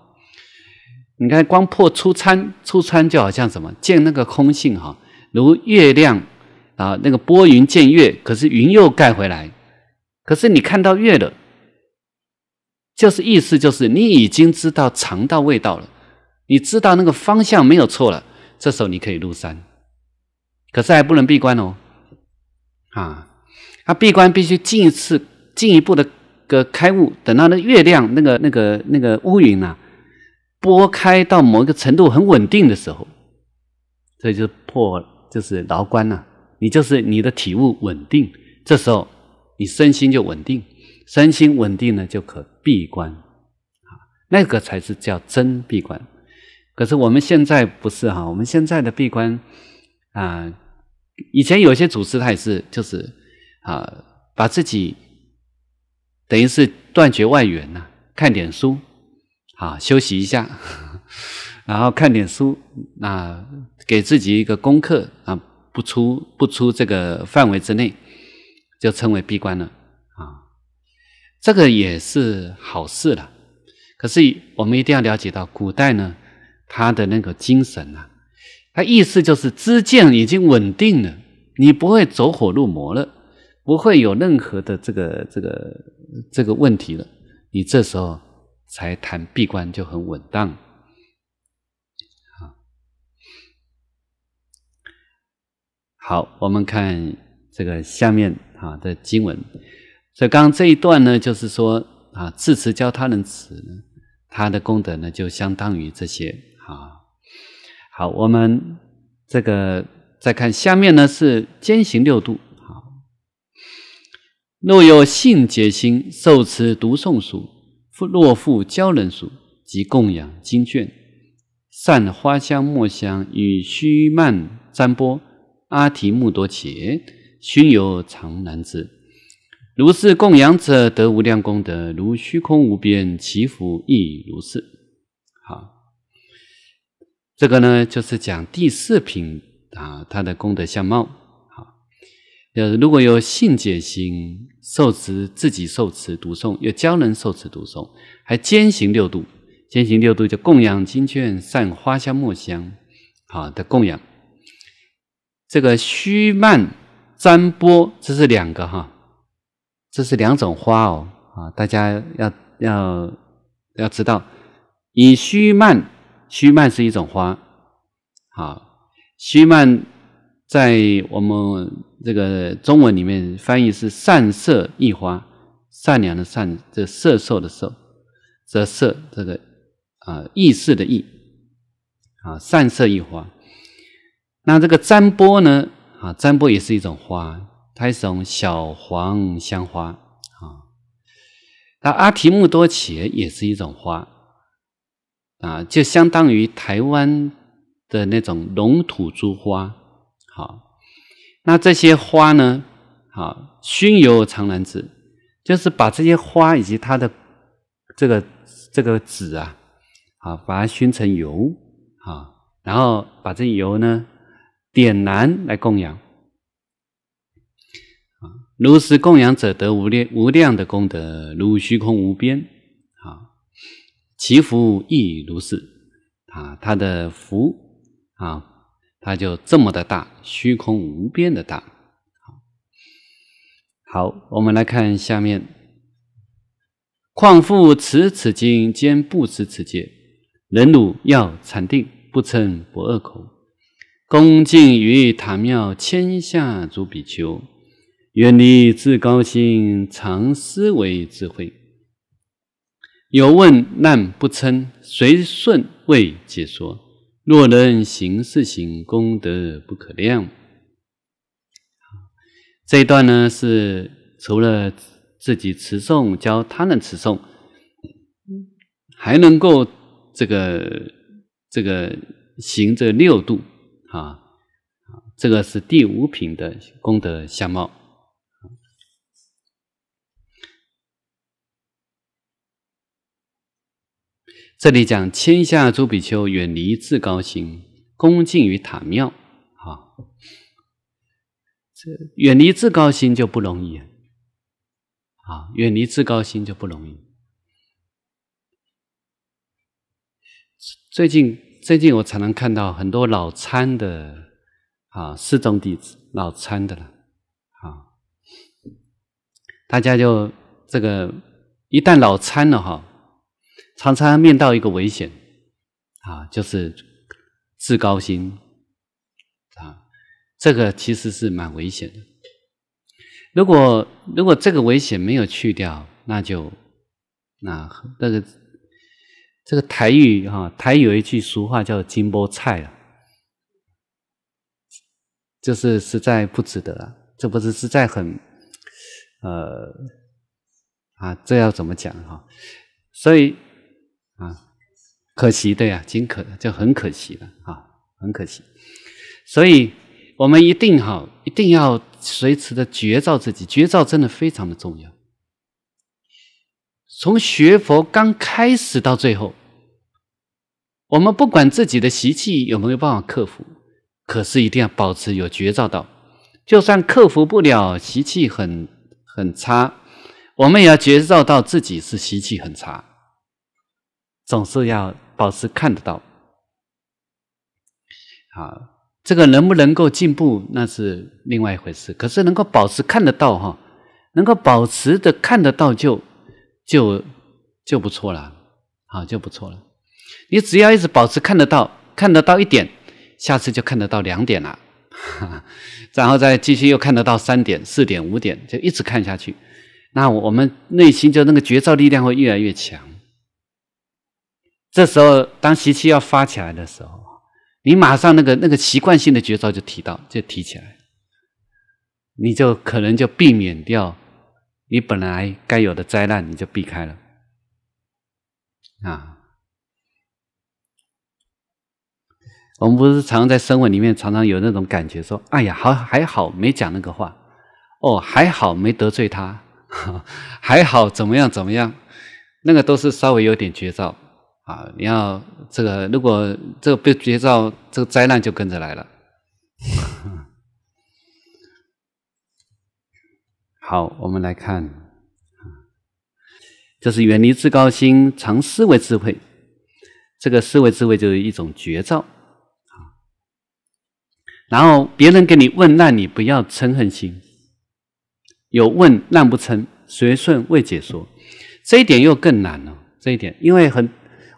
你看光破初参，初参就好像什么见那个空性哈，如月亮。啊，那个拨云见月，可是云又盖回来，可是你看到月了，就是意思就是你已经知道尝到味道了，你知道那个方向没有错了，这时候你可以入山，可是还不能闭关哦，啊，他闭关必须进一次进一步的个开悟，等到那月亮那个那个那个乌云啊拨开到某一个程度很稳定的时候，这就破就是牢关了。你就是你的体悟稳定，这时候你身心就稳定，身心稳定呢，就可闭关，啊，那个才是叫真闭关。可是我们现在不是哈，我们现在的闭关啊，以前有些主持他也是，就是啊，把自己等于是断绝外援呐，看点书，啊，休息一下，然后看点书，那给自己一个功课啊。不出不出这个范围之内，就称为闭关了啊。这个也是好事了。可是我们一定要了解到，古代呢，他的那个精神啊，他意思就是知见已经稳定了，你不会走火入魔了，不会有任何的这个这个这个问题了。你这时候才谈闭关就很稳当。好，我们看这个下面啊的经文。所以，刚这一段呢，就是说啊，自持教他人持，他的功德呢，就相当于这些啊。好，我们这个再看下面呢，是兼行六度。好，若有信解心受持读诵书，若复教人书及供养经卷，散花香墨香与虚曼沾波。阿提木多杰熏油常难之，如是供养者得无量功德，如虚空无边，其福亦如是。好，这个呢就是讲第四品啊，他的功德相貌。好，要是如果有信解心受持，自己受持读诵，又教人受持读诵，还兼行六度，兼行六度叫供养金券、散花香墨香，好的供养。这个须蔓占波，这是两个哈，这是两种花哦啊，大家要要要知道，以须曼，须曼是一种花，好，须曼在我们这个中文里面翻译是善色异花，善良的善，这色受的受，这色这个啊，异色的异，啊，善色异花。那这个占波呢？啊，占波也是一种花，它是一种小黄香花啊。那阿提木多茄也是一种花啊，就相当于台湾的那种龙吐珠花。好，那这些花呢？好，熏油长兰子，就是把这些花以及它的这个这个籽啊，啊，把它熏成油啊，然后把这油呢。点燃来供养啊！如实供养者得无量无量的功德，如虚空无边啊！祈福亦如是啊！他的福啊，他就这么的大，虚空无边的大。好，我们来看下面：况复持此经，兼不持此戒，忍辱要禅定，不嗔不恶口。恭敬于塔庙，千下足比丘，远离自高心，常思维智慧。有问难不称，随顺为解说。若能行是行，功德不可量。这一段呢，是除了自己持诵，教他人持诵，还能够这个这个行这六度。啊，这个是第五品的功德相貌。这里讲天下诸比丘远离至高心，恭敬于塔庙。啊，这远离至高心就不容易啊，远离至高心就不容易。最近。最近我常常看到很多脑瘫的啊，失聪弟子脑瘫的了，啊，大家就这个一旦脑瘫了哈，常常面到一个危险啊，就是自高心啊，这个其实是蛮危险的。如果如果这个危险没有去掉，那就那那个。这个台语哈，台语有一句俗话叫“金菠菜”啊，就是实在不值得了。这不是实在很，呃，啊，这要怎么讲哈？所以啊，可惜对呀，金可就很可惜了啊，很可惜。所以我们一定哈，一定要随时的觉照自己，觉照真的非常的重要。从学佛刚开始到最后。我们不管自己的习气有没有办法克服，可是一定要保持有觉照到，就算克服不了习气很很差，我们也要觉照到自己是习气很差，总是要保持看得到。好，这个能不能够进步那是另外一回事，可是能够保持看得到哈，能够保持的看得到就就就不错了，好就不错了。你只要一直保持看得到，看得到一点，下次就看得到两点了，然后再继续又看得到三点、四点、五点，就一直看下去。那我们内心就那个绝招力量会越来越强。这时候，当习气要发起来的时候，你马上那个那个习惯性的绝招就提到，就提起来，你就可能就避免掉你本来该有的灾难，你就避开了啊。我们不是常常在生活里面常常有那种感觉，说哎呀，好还好没讲那个话，哦，还好没得罪他，还好怎么样怎么样，那个都是稍微有点绝招啊。你要这个，如果这个被绝招，这个灾难就跟着来了。好，我们来看，这是远离至高心，常思维智慧。这个思维智慧就是一种绝招。然后别人给你问，让你不要嗔恨心。有问让不嗔，随顺为解说。这一点又更难了。这一点，因为很，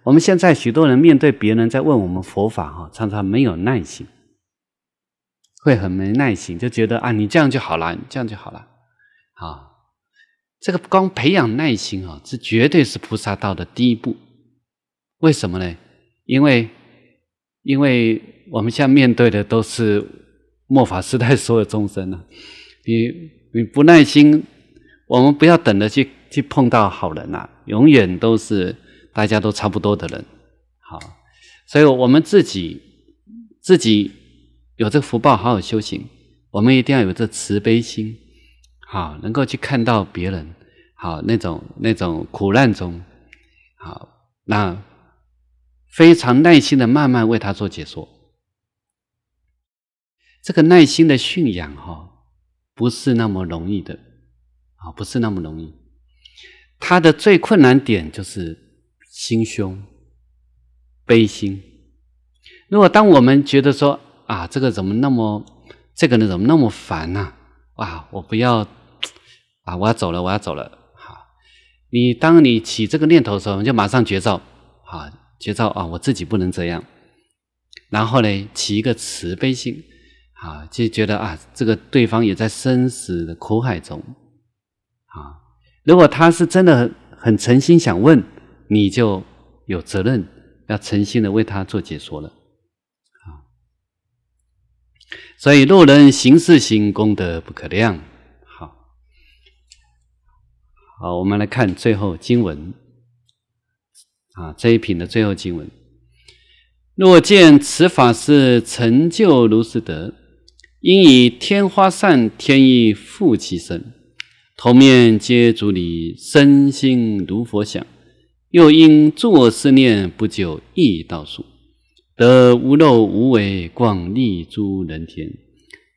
我们现在许多人面对别人在问我们佛法哈，常常没有耐心，会很没耐心，就觉得啊，你这样就好了，这样就好了。啊，这个光培养耐心啊，这绝对是菩萨道的第一步。为什么呢？因为。因为我们现在面对的都是末法时代所有众生呐，你你不耐心，我们不要等着去去碰到好人呐，永远都是大家都差不多的人，好，所以我们自己自己有这福报，好好修行，我们一定要有这慈悲心，好，能够去看到别人，好那种那种苦难中，好那。非常耐心的慢慢为他做解说，这个耐心的驯养哈，不是那么容易的啊，不是那么容易。他的最困难点就是心胸悲心。如果当我们觉得说啊，这个怎么那么，这个人怎么那么烦呢？啊，我不要，啊，我要走了，我要走了。好，你当你起这个念头的时候，你就马上绝招，啊。觉照啊，我自己不能这样，然后呢，起一个慈悲心，啊，就觉得啊，这个对方也在生死的苦海中，啊，如果他是真的很诚心想问，你就有责任要诚心的为他做解说了，啊，所以路人行事行功德不可量，好，好，我们来看最后经文。啊，这一品的最后经文：若见此法是成就如是德，应以天花善天意覆其身，头面皆足礼，身心如佛想。又因作思念不久，易道术得无漏无为广利诸人天，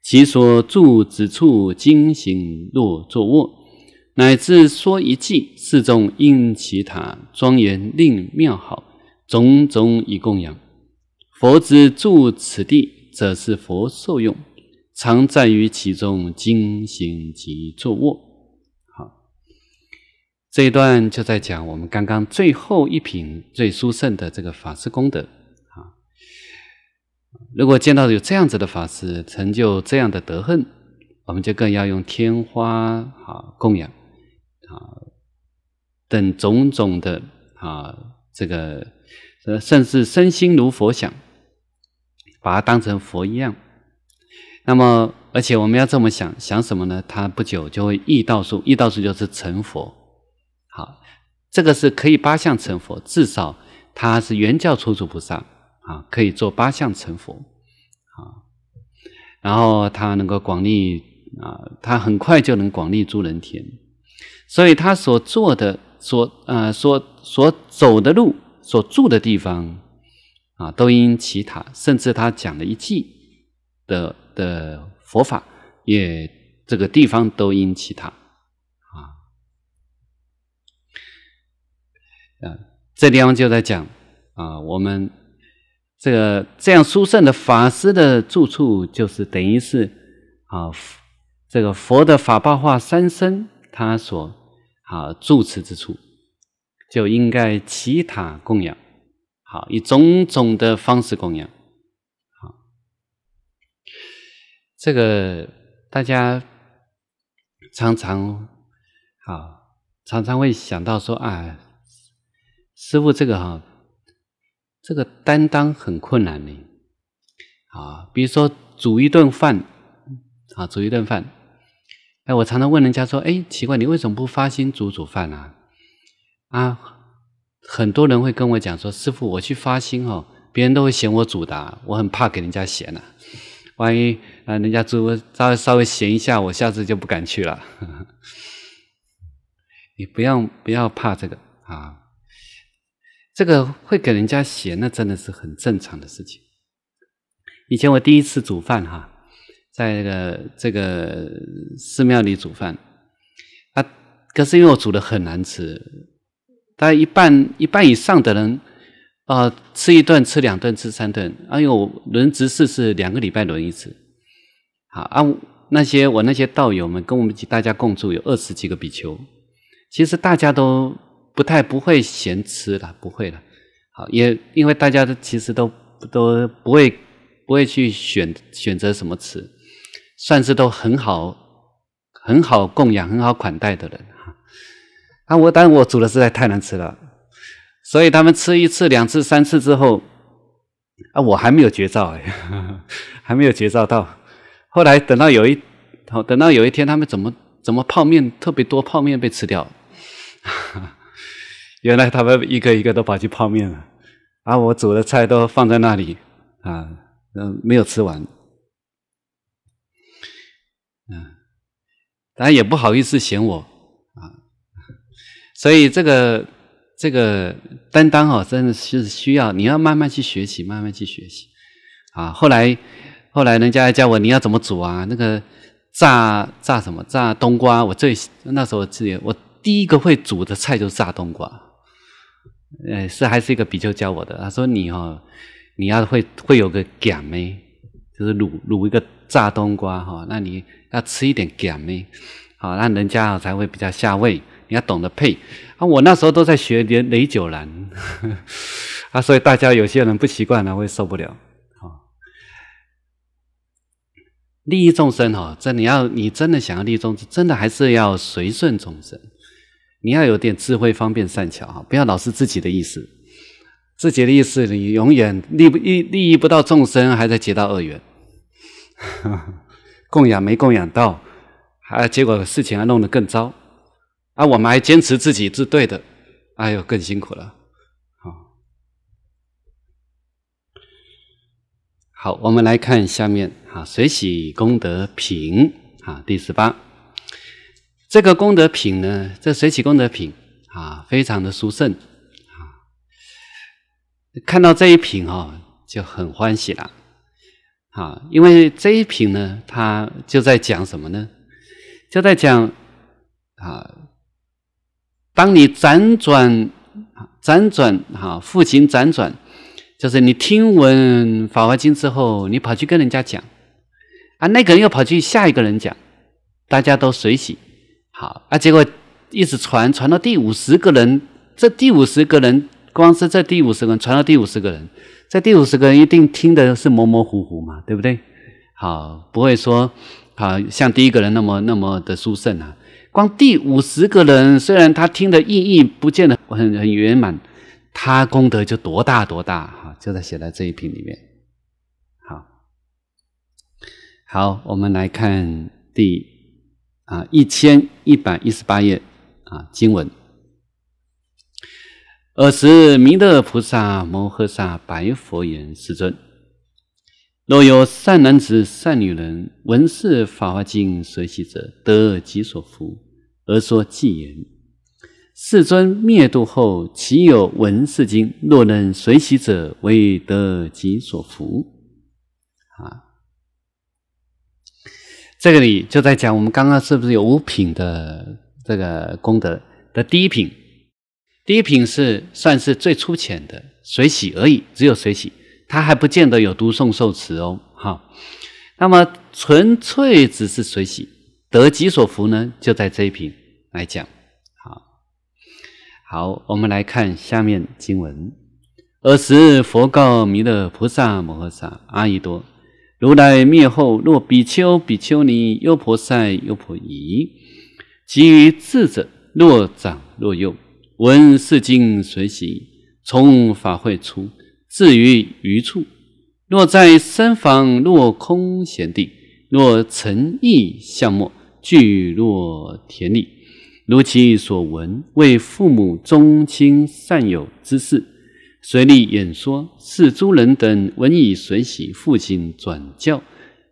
其所住之处，精行若坐卧。乃至说一记，四众应其塔庄严令妙好，种种以供养佛之住此地，则是佛受用，常在于其中，精行及坐卧。好，这一段就在讲我们刚刚最后一品最殊胜的这个法师功德。啊，如果见到有这样子的法师，成就这样的德恨，我们就更要用天花啊供养。等种种的啊，这个甚至身心如佛想，把它当成佛一样。那么，而且我们要这么想想什么呢？他不久就会易道术，易道术就是成佛。好，这个是可以八相成佛，至少他是原教初祖菩萨啊，可以做八相成佛。啊。然后他能够广利啊，他很快就能广利诸人田，所以他所做的。所啊，所所走的路，所住的地方啊，都因其他；甚至他讲的一季的的佛法，也这个地方都因其他啊。啊，这地方就在讲啊，我们这个这样殊胜的法师的住处，就是等于是啊，这个佛的法报化三身，他所。好住持之处，就应该其他供养，好以种种的方式供养。好，这个大家常常好常常会想到说啊，师傅这个哈，这个担当很困难的。啊，比如说煮一顿饭，啊煮一顿饭。哎，我常常问人家说：“哎，奇怪，你为什么不发心煮煮饭啊？啊，很多人会跟我讲说：“师傅，我去发心哦，别人都会嫌我煮的，我很怕给人家嫌啊。万一啊，人家煮稍微稍微咸一下，我下次就不敢去了。”你不要不要怕这个啊，这个会给人家嫌，那真的是很正常的事情。以前我第一次煮饭哈。在那个这个寺庙里煮饭啊，可是因为我煮的很难吃，大概一半一半以上的人啊，吃一顿、吃两顿、吃三顿。啊，因为我轮值是是两个礼拜轮一次，好啊，那些我那些道友们跟我们大家共住有二十几个比丘，其实大家都不太不会嫌吃的，不会的。好，也因为大家其实都都不会不会去选选择什么吃。算是都很好，很好供养、很好款待的人哈。啊，我但我煮的实在太难吃了，所以他们吃一次、两次、三次之后，啊，我还没有绝招哎，还没有绝招到。后来等到有一，等到有一天，他们怎么怎么泡面特别多，泡面被吃掉，原来他们一个一个都跑去泡面了，啊，我煮的菜都放在那里啊，嗯，没有吃完。大也不好意思嫌我啊，所以这个这个担当哦，真的是需要，你要慢慢去学习，慢慢去学习啊。后来后来，人家还教我你要怎么煮啊？那个炸炸什么？炸冬瓜，我最那时候己我第一个会煮的菜就是炸冬瓜。呃，是还是一个比丘教我的。他说你哈，你要会会有个讲诶，就是卤卤一个炸冬瓜哈，那你。要吃一点碱呢，好，让人家才会比较下胃。你要懂得配啊！我那时候都在学雷雷九兰，啊，所以大家有些人不习惯了会受不了。利益众生哈，真你要你真的想要利益众生，真的还是要随顺众生。你要有点智慧方便善巧哈，不要老是自己的意思。自己的意思你永远利不利利益不到众生，还在结到恶缘。供养没供养到，啊，结果事情还弄得更糟，啊，我们还坚持自己是对的，哎呦，更辛苦了，好，好，我们来看下面啊，水洗功德品啊，第十八，这个功德品呢，这水洗功德品啊，非常的殊胜，啊，看到这一品哦，就很欢喜了。啊，因为这一品呢，他就在讲什么呢？就在讲啊，当你辗转辗转啊，父亲辗转，就是你听闻《法华经》之后，你跑去跟人家讲啊，那个人又跑去下一个人讲，大家都随喜，好啊，结果一直传传到第五十个人，这第五十个人，光是这第五十个人传到第五十个人。在第五十个人一定听的是模模糊糊嘛，对不对？好，不会说，啊，像第一个人那么那么的殊胜啊。光第五十个人，虽然他听的意义不见得很很圆满，他功德就多大多大哈，就在写在这一篇里面。好，好，我们来看第啊一千一百一十八页啊经文。尔时弥勒菩萨摩诃萨白佛言：“世尊，若有善男子、善女人，闻是法华经随喜者，得己所福？”而说偈言：“世尊灭度后，其有闻是经，若能随喜者，为得己所福？”啊，这个里就在讲我们刚刚是不是有五品的这个功德的第一品。第一品是算是最粗浅的水洗而已，只有水洗，它还不见得有读诵受持哦，哈。那么纯粹只是水洗，得几所福呢？就在这一品来讲，好，好，我们来看下面经文。尔时佛告弥勒菩萨摩诃萨：“阿逸多，如来灭后，若比丘、比丘尼、优婆塞、优婆夷，及于智者，若长若幼。”闻是经随喜，从法会出，至于余处。若在三房，若空闲地，若诚意相陌，聚落田里，如其所闻，为父母、忠亲、善友之事，随力演说。是诸人等闻已随喜，父亲转教；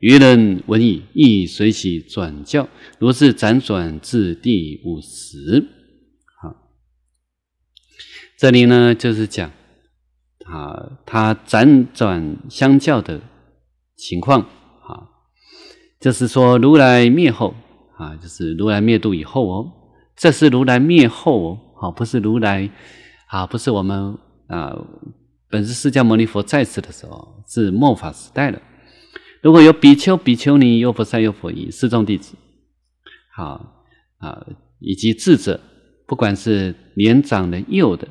愚人闻已亦随喜转教。如是辗转至第五十。这里呢，就是讲，啊，他辗转相教的情况，啊，就是说如来灭后，啊，就是如来灭度以后哦，这是如来灭后哦，好，不是如来，啊，不是我们啊，本是释迦牟尼佛在世的时候，是末法时代的，如果有比丘、比丘尼、优婆塞、优婆夷、四众弟子，好啊，以及智者，不管是年长的、幼的。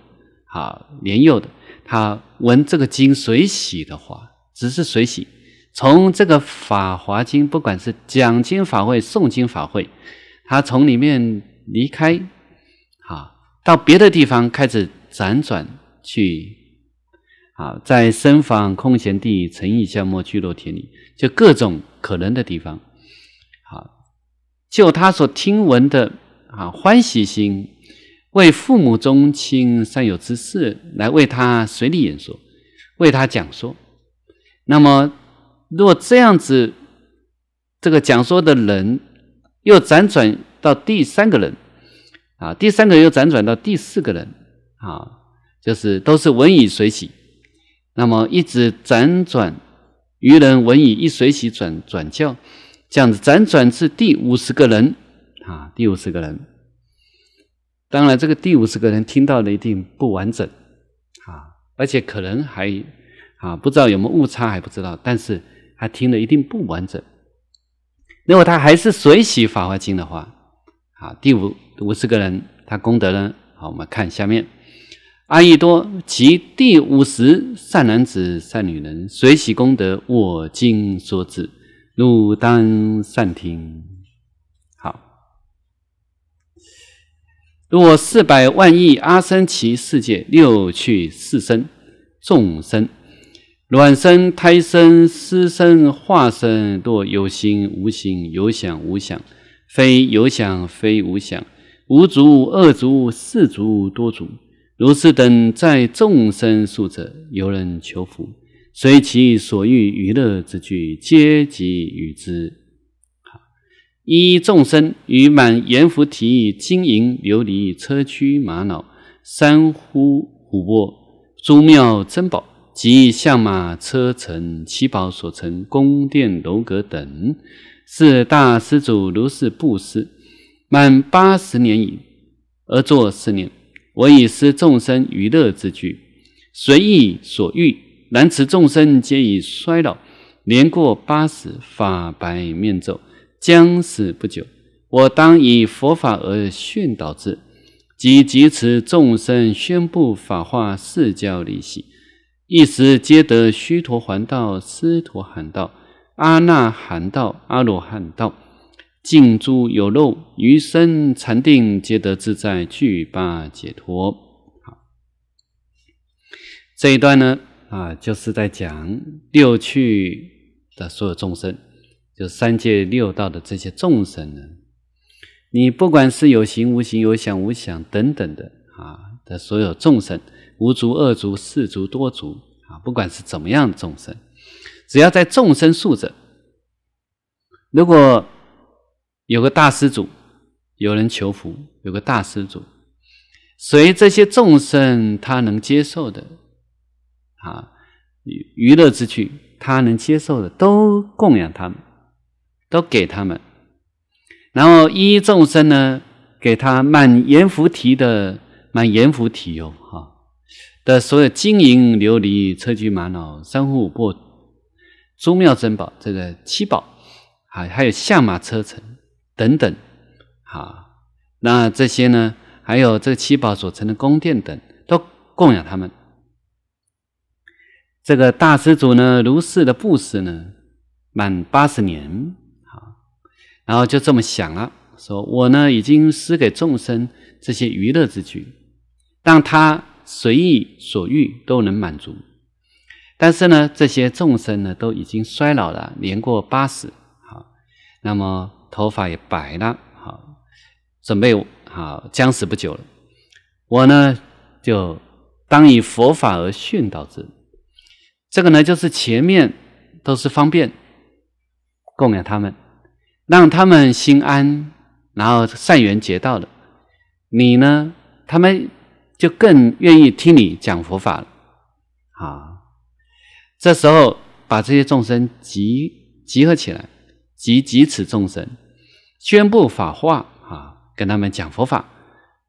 啊年幼的他闻这个经水洗的话，只是水洗。从这个《法华经》，不管是讲经法会、诵经法会，他从里面离开，啊，到别的地方开始辗转去。好，在深房空闲地、尘意消磨、聚落田里，就各种可能的地方。好，就他所听闻的，啊，欢喜心。为父母、宗亲、善友之事，来为他随礼演说，为他讲说。那么，若这样子，这个讲说的人又辗转到第三个人，啊，第三个人又辗转到第四个人，啊，就是都是文以随喜。那么，一直辗转愚人文以一随喜转转教，这样子辗转至第五十个人，啊，第五十个人。当然，这个第五十个人听到的一定不完整，啊，而且可能还啊，不知道有没有误差还不知道，但是他听的一定不完整。如果他还是随喜法华经的话，啊，第五五十个人他功德呢？好，我们看下面。阿逸多，其第五十善男子、善女人随喜功德，我今说之，汝当善听。若四百万亿阿僧祇世界六趣四生众生，卵生、胎生、湿生、化生，若有心、无心、有想、无想、非有想、非无想、无足、二足、四足、多足，如是等在众生数者，有人求福，随其所欲娱乐之具，皆给与之。一众生于满阎浮提金银琉璃砗磲玛瑙珊瑚琥珀诸妙珍宝及象马车乘七宝所成宫殿楼阁等，是大施主如是布施满八十年矣，而作四念：我以施众生娱乐之具，随意所欲。然此众生皆已衰老，年过八十，法白面皱。将死不久，我当以佛法而训导之，即即此众生宣布法化四教理系，一时皆得须陀洹道、斯陀含道、阿那含道、阿罗汉道，尽诸有漏，余生禅定，皆得自在，具八解脱。好，这一段呢，啊，就是在讲六趣的所有众生。就三界六道的这些众生呢，你不管是有形无形、有想无想等等的啊，的所有众生，无足、二足、四足、多足啊，不管是怎么样的众生，只要在众生数着，如果有个大施主，有人求福，有个大施主，随这些众生他能接受的，啊，娱娱乐之趣，他能接受的都供养他们。都给他们，然后一一众生呢，给他满阎浮提的满阎浮提哟哈，的所有金银琉璃车菊玛瑙珊瑚琥珀，珠庙珍宝这个七宝啊，还有象马车臣等等，啊，那这些呢，还有这七宝所成的宫殿等，都供养他们。这个大施主呢，如是的布施呢，满八十年。然后就这么想了，说我呢已经施给众生这些娱乐之举，让他随意所欲都能满足。但是呢，这些众生呢都已经衰老了，年过八十，好，那么头发也白了，好，准备好将死不久了。我呢就当以佛法而训导之。这个呢就是前面都是方便供养他们。让他们心安，然后善缘结到了，你呢？他们就更愿意听你讲佛法了。啊，这时候把这些众生集集合起来，集集此众生，宣布法化啊，跟他们讲佛法，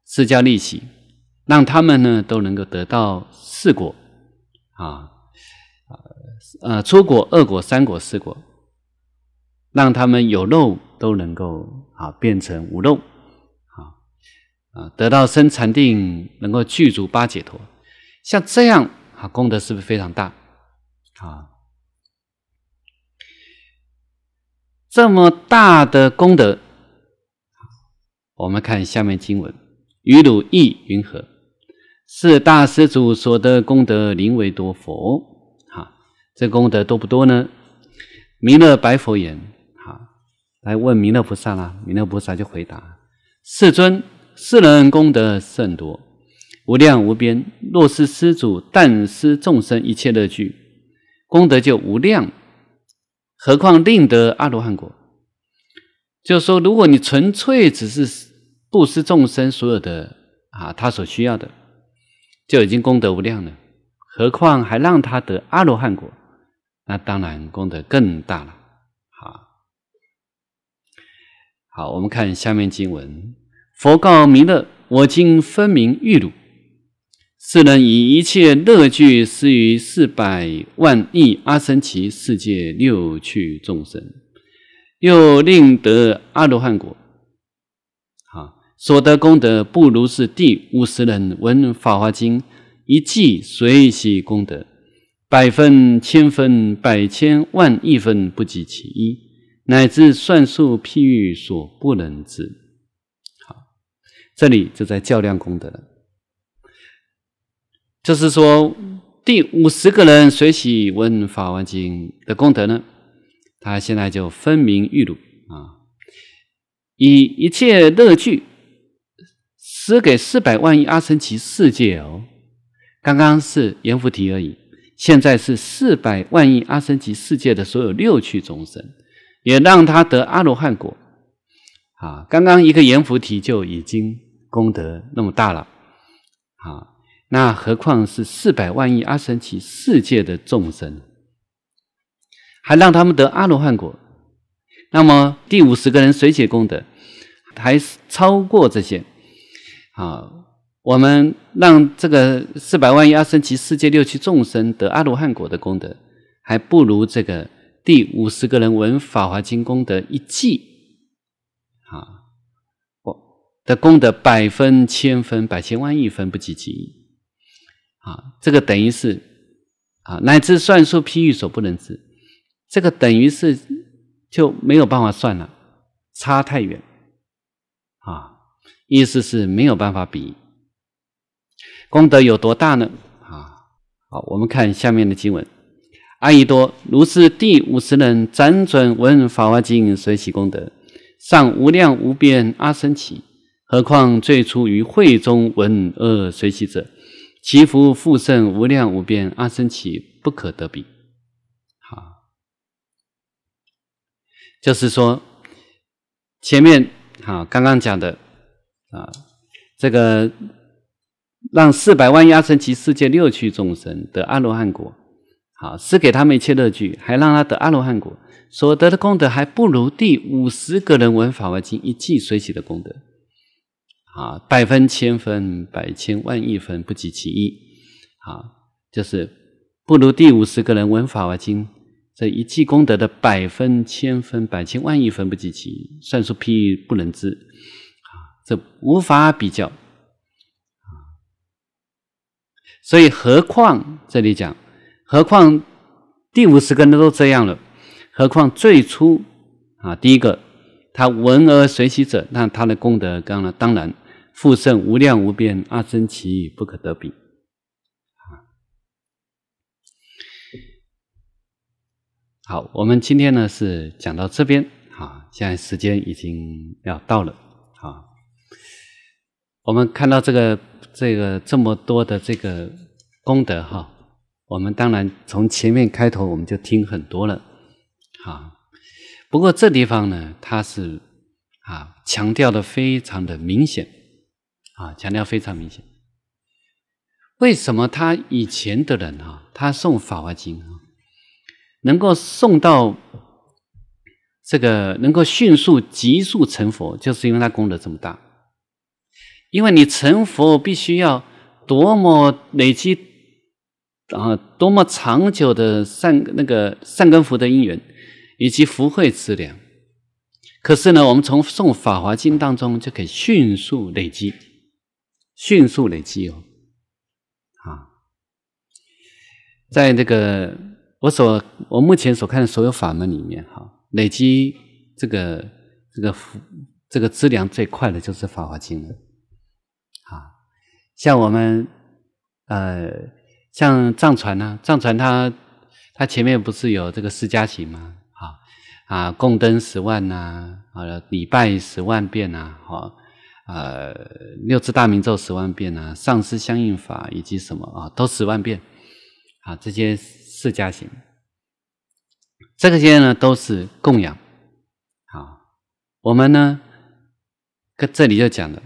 施教利喜，让他们呢都能够得到四果啊，呃，初果、二果、三果、四果。让他们有肉都能够啊变成无肉，啊啊得到生禅定，能够具足八解脱，像这样啊功德是不是非常大？啊，这么大的功德，我们看下面经文：于汝意云何？是大师祖所得功德，临为多佛？哈，这功德多不多呢？弥勒白佛言。来问弥勒菩萨啦，弥勒菩萨就回答：“世尊，世人功德甚多，无量无边。若是施主但施众生一切乐具，功德就无量。何况令得阿罗汉果？就说，如果你纯粹只是布施众生所有的啊，他所需要的，就已经功德无量了。何况还让他得阿罗汉果，那当然功德更大了。”好，我们看下面经文。佛告弥勒：“我今分明喻汝，世人以一切乐具施于四百万亿阿僧祇世界六趣众生，又令得阿罗汉果。好，所得功德不如是第五十人闻法华经一记随喜功德，百分、千分、百千万亿分不及其一。”乃至算术譬喻所不能知，好，这里就在较量功德，就是说第五十个人学习《问法王经》的功德呢，他现在就分明预露啊，以一切乐具施给四百万亿阿僧祇世界哦，刚刚是阎浮提而已，现在是四百万亿阿僧祇世界的所有六趣众生。也让他得阿罗汉果，啊，刚刚一个阎菩提就已经功德那么大了，啊，那何况是四百万亿阿僧祇世界的众生，还让他们得阿罗汉果，那么第五十个人谁解功德还超过这些？啊，我们让这个四百万亿阿僧祇世界六七众生得阿罗汉果的功德，还不如这个。第五十个人闻法华经功德一记，啊，我的功德百分、千分、百千万亿分不及其一，啊，这个等于是啊乃至算术譬喻所不能知，这个等于是就没有办法算了，差太远，啊，意思是没有办法比，功德有多大呢？啊，好，我们看下面的经文。阿逸多，如是第五十人辗转闻法华经，随喜功德，上无量无边阿僧祇。何况最初于会中闻恶随喜者，其福复胜无量无边阿僧祇，不可得比。好，就是说前面好刚刚讲的啊，这个让四百万阿僧祇世界六趣众生得阿罗汉果。好，施给他们一切乐具，还让他得阿罗汉果，所得的功德还不如第五十个人闻法华经一记随喜的功德。啊，百分、千分、百千万亿分不及其一。啊，就是不如第五十个人闻法华经这一记功德的百分、千分、百千万亿分不及其一，算术譬喻不能知。啊，这无法比较。啊，所以何况这里讲。何况第五十根的都这样了，何况最初啊，第一个他闻而随喜者，那他的功德当然当然复胜无量无边，阿僧祇不可得比好，我们今天呢是讲到这边啊，现在时间已经要到了啊。我们看到这个这个这么多的这个功德哈。我们当然从前面开头我们就听很多了，啊，不过这地方呢，它是啊强调的非常的明显，啊强调非常明显。为什么他以前的人啊，他送《法华经》啊，能够送到这个能够迅速急速成佛，就是因为他功德这么大。因为你成佛必须要多么累积。啊，多么长久的善那个善根福的因缘，以及福慧资粮。可是呢，我们从诵《法华经》当中就可以迅速累积，迅速累积哦。啊，在那个我所我目前所看的所有法门里面，哈，累积这个这个福这个资粮最快的，就是《法华经》了。啊，像我们呃。像藏传呢，藏传它它前面不是有这个释迦行吗？啊啊，供灯十万呐，啊，礼拜十万遍呐，好，呃，六字大明咒十万遍呐，上师相应法以及什么啊，都十万遍啊，这些四加行，这些呢都是供养。啊。我们呢，跟这里就讲了，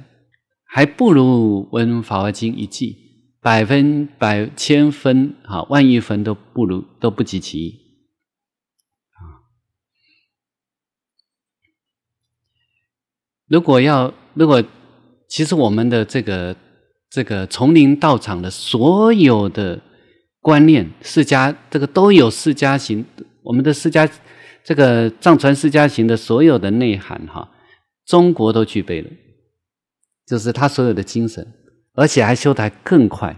还不如闻法华经一记。百分百千分啊，万亿分都不如都不及其一啊！如果要如果其实我们的这个这个丛林道场的所有的观念释迦这个都有释迦行，我们的释迦这个藏传释迦行的所有的内涵哈，中国都具备了，就是他所有的精神。而且还修的还更快，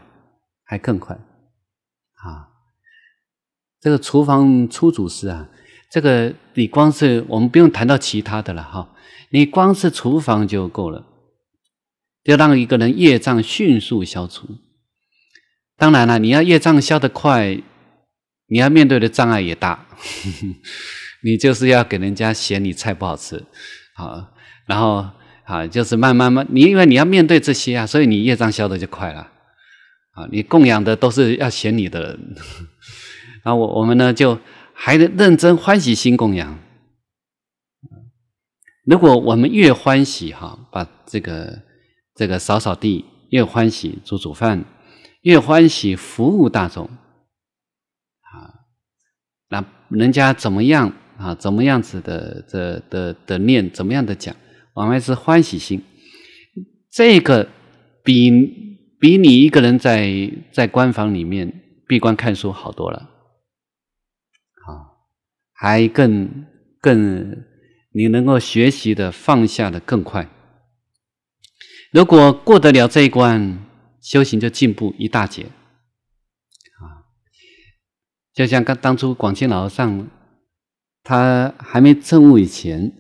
还更快，啊！这个厨房出主师啊，这个你光是我们不用谈到其他的了哈，你光是厨房就够了，要让一个人业障迅速消除。当然了，你要业障消得快，你要面对的障碍也大，你就是要给人家嫌你菜不好吃啊，然后。啊，就是慢慢慢，你因为你要面对这些啊，所以你业障消的就快了。啊，你供养的都是要选你的人，然后我我们呢就还得认真欢喜心供养。如果我们越欢喜哈，把这个这个扫扫地，越欢喜煮煮饭，越欢喜服务大众，啊，那人家怎么样啊？怎么样子的这的的念，怎么样的讲？往外是欢喜心，这个比比你一个人在在官房里面闭关看书好多了，啊，还更更你能够学习的放下的更快。如果过得了这一关，修行就进步一大截，啊，就像刚当初广清老和尚，他还没证悟以前。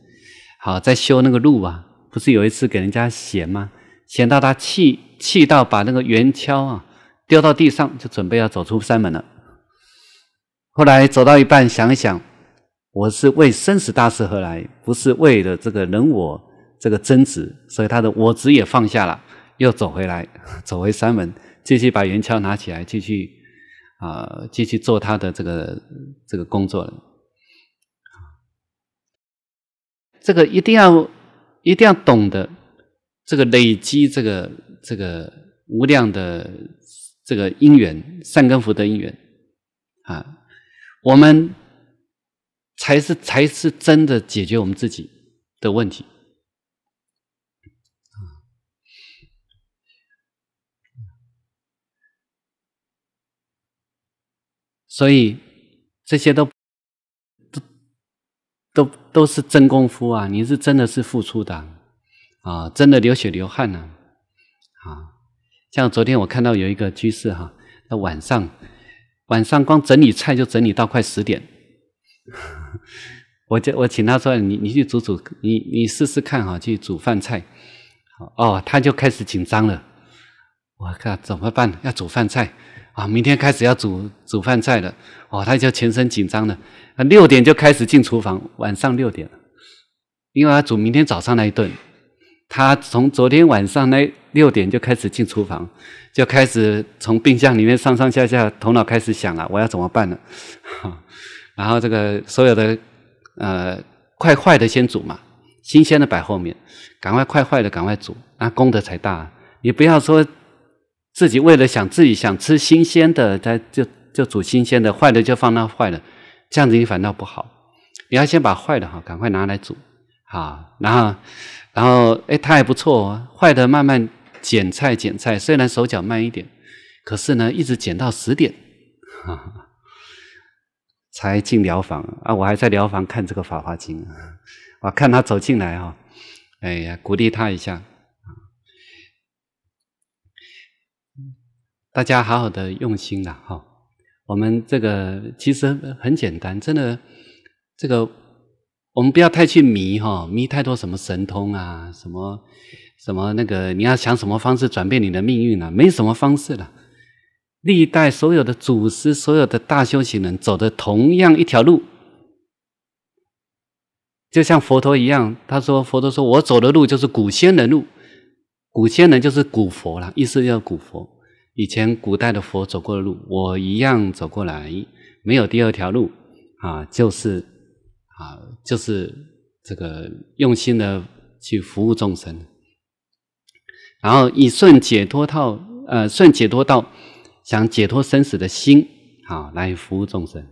好，在修那个路啊，不是有一次给人家嫌吗？嫌到他气气到，把那个圆锹啊丢到地上，就准备要走出山门了。后来走到一半，想一想，我是为生死大事而来？不是为了这个人我这个争执，所以他的我执也放下了，又走回来，走回山门，继续把圆锹拿起来，继续啊，继续做他的这个这个工作了。这个一定要，一定要懂得这个累积这个这个无量的这个因缘善根福德因缘啊，我们才是才是真的解决我们自己的问题所以这些都。都是真功夫啊！你是真的是付出的，啊，真的流血流汗呐。啊！像昨天我看到有一个居士哈，他晚上晚上光整理菜就整理到快十点，我就我请他说你你去煮煮你你试试看啊去煮饭菜，哦，他就开始紧张了，我靠怎么办？要煮饭菜。啊，明天开始要煮煮饭菜了，哦，他就全身紧张了，啊，六点就开始进厨房，晚上六点了，因为他煮明天早上那一顿，他从昨天晚上那六点就开始进厨房，就开始从冰箱里面上上下下，头脑开始想了，我要怎么办呢？哈，然后这个所有的，呃，快坏的先煮嘛，新鲜的摆后面，赶快快坏的赶快煮，那功德才大，你不要说。自己为了想自己想吃新鲜的，他就就煮新鲜的，坏的就放那坏了，这样子你反倒不好。你要先把坏的哈，赶快拿来煮，好，然后然后哎，他还不错，坏的慢慢捡菜捡菜，虽然手脚慢一点，可是呢，一直捡到十点，才进疗房啊！我还在疗房看这个《法华经》，我看他走进来啊，哎呀，鼓励他一下。大家好好的用心了哈，我们这个其实很简单，真的，这个我们不要太去迷哈，迷太多什么神通啊，什么什么那个你要想什么方式转变你的命运了，没什么方式了。历代所有的祖师，所有的大修行人走的同样一条路，就像佛陀一样，他说：“佛陀说，我走的路就是古仙人路，古仙人就是古佛了，意思叫古佛。”以前古代的佛走过的路，我一样走过来，没有第二条路啊，就是啊，就是这个用心的去服务众生，然后以顺解脱套呃，顺解脱道想解脱生死的心，啊，来服务众生。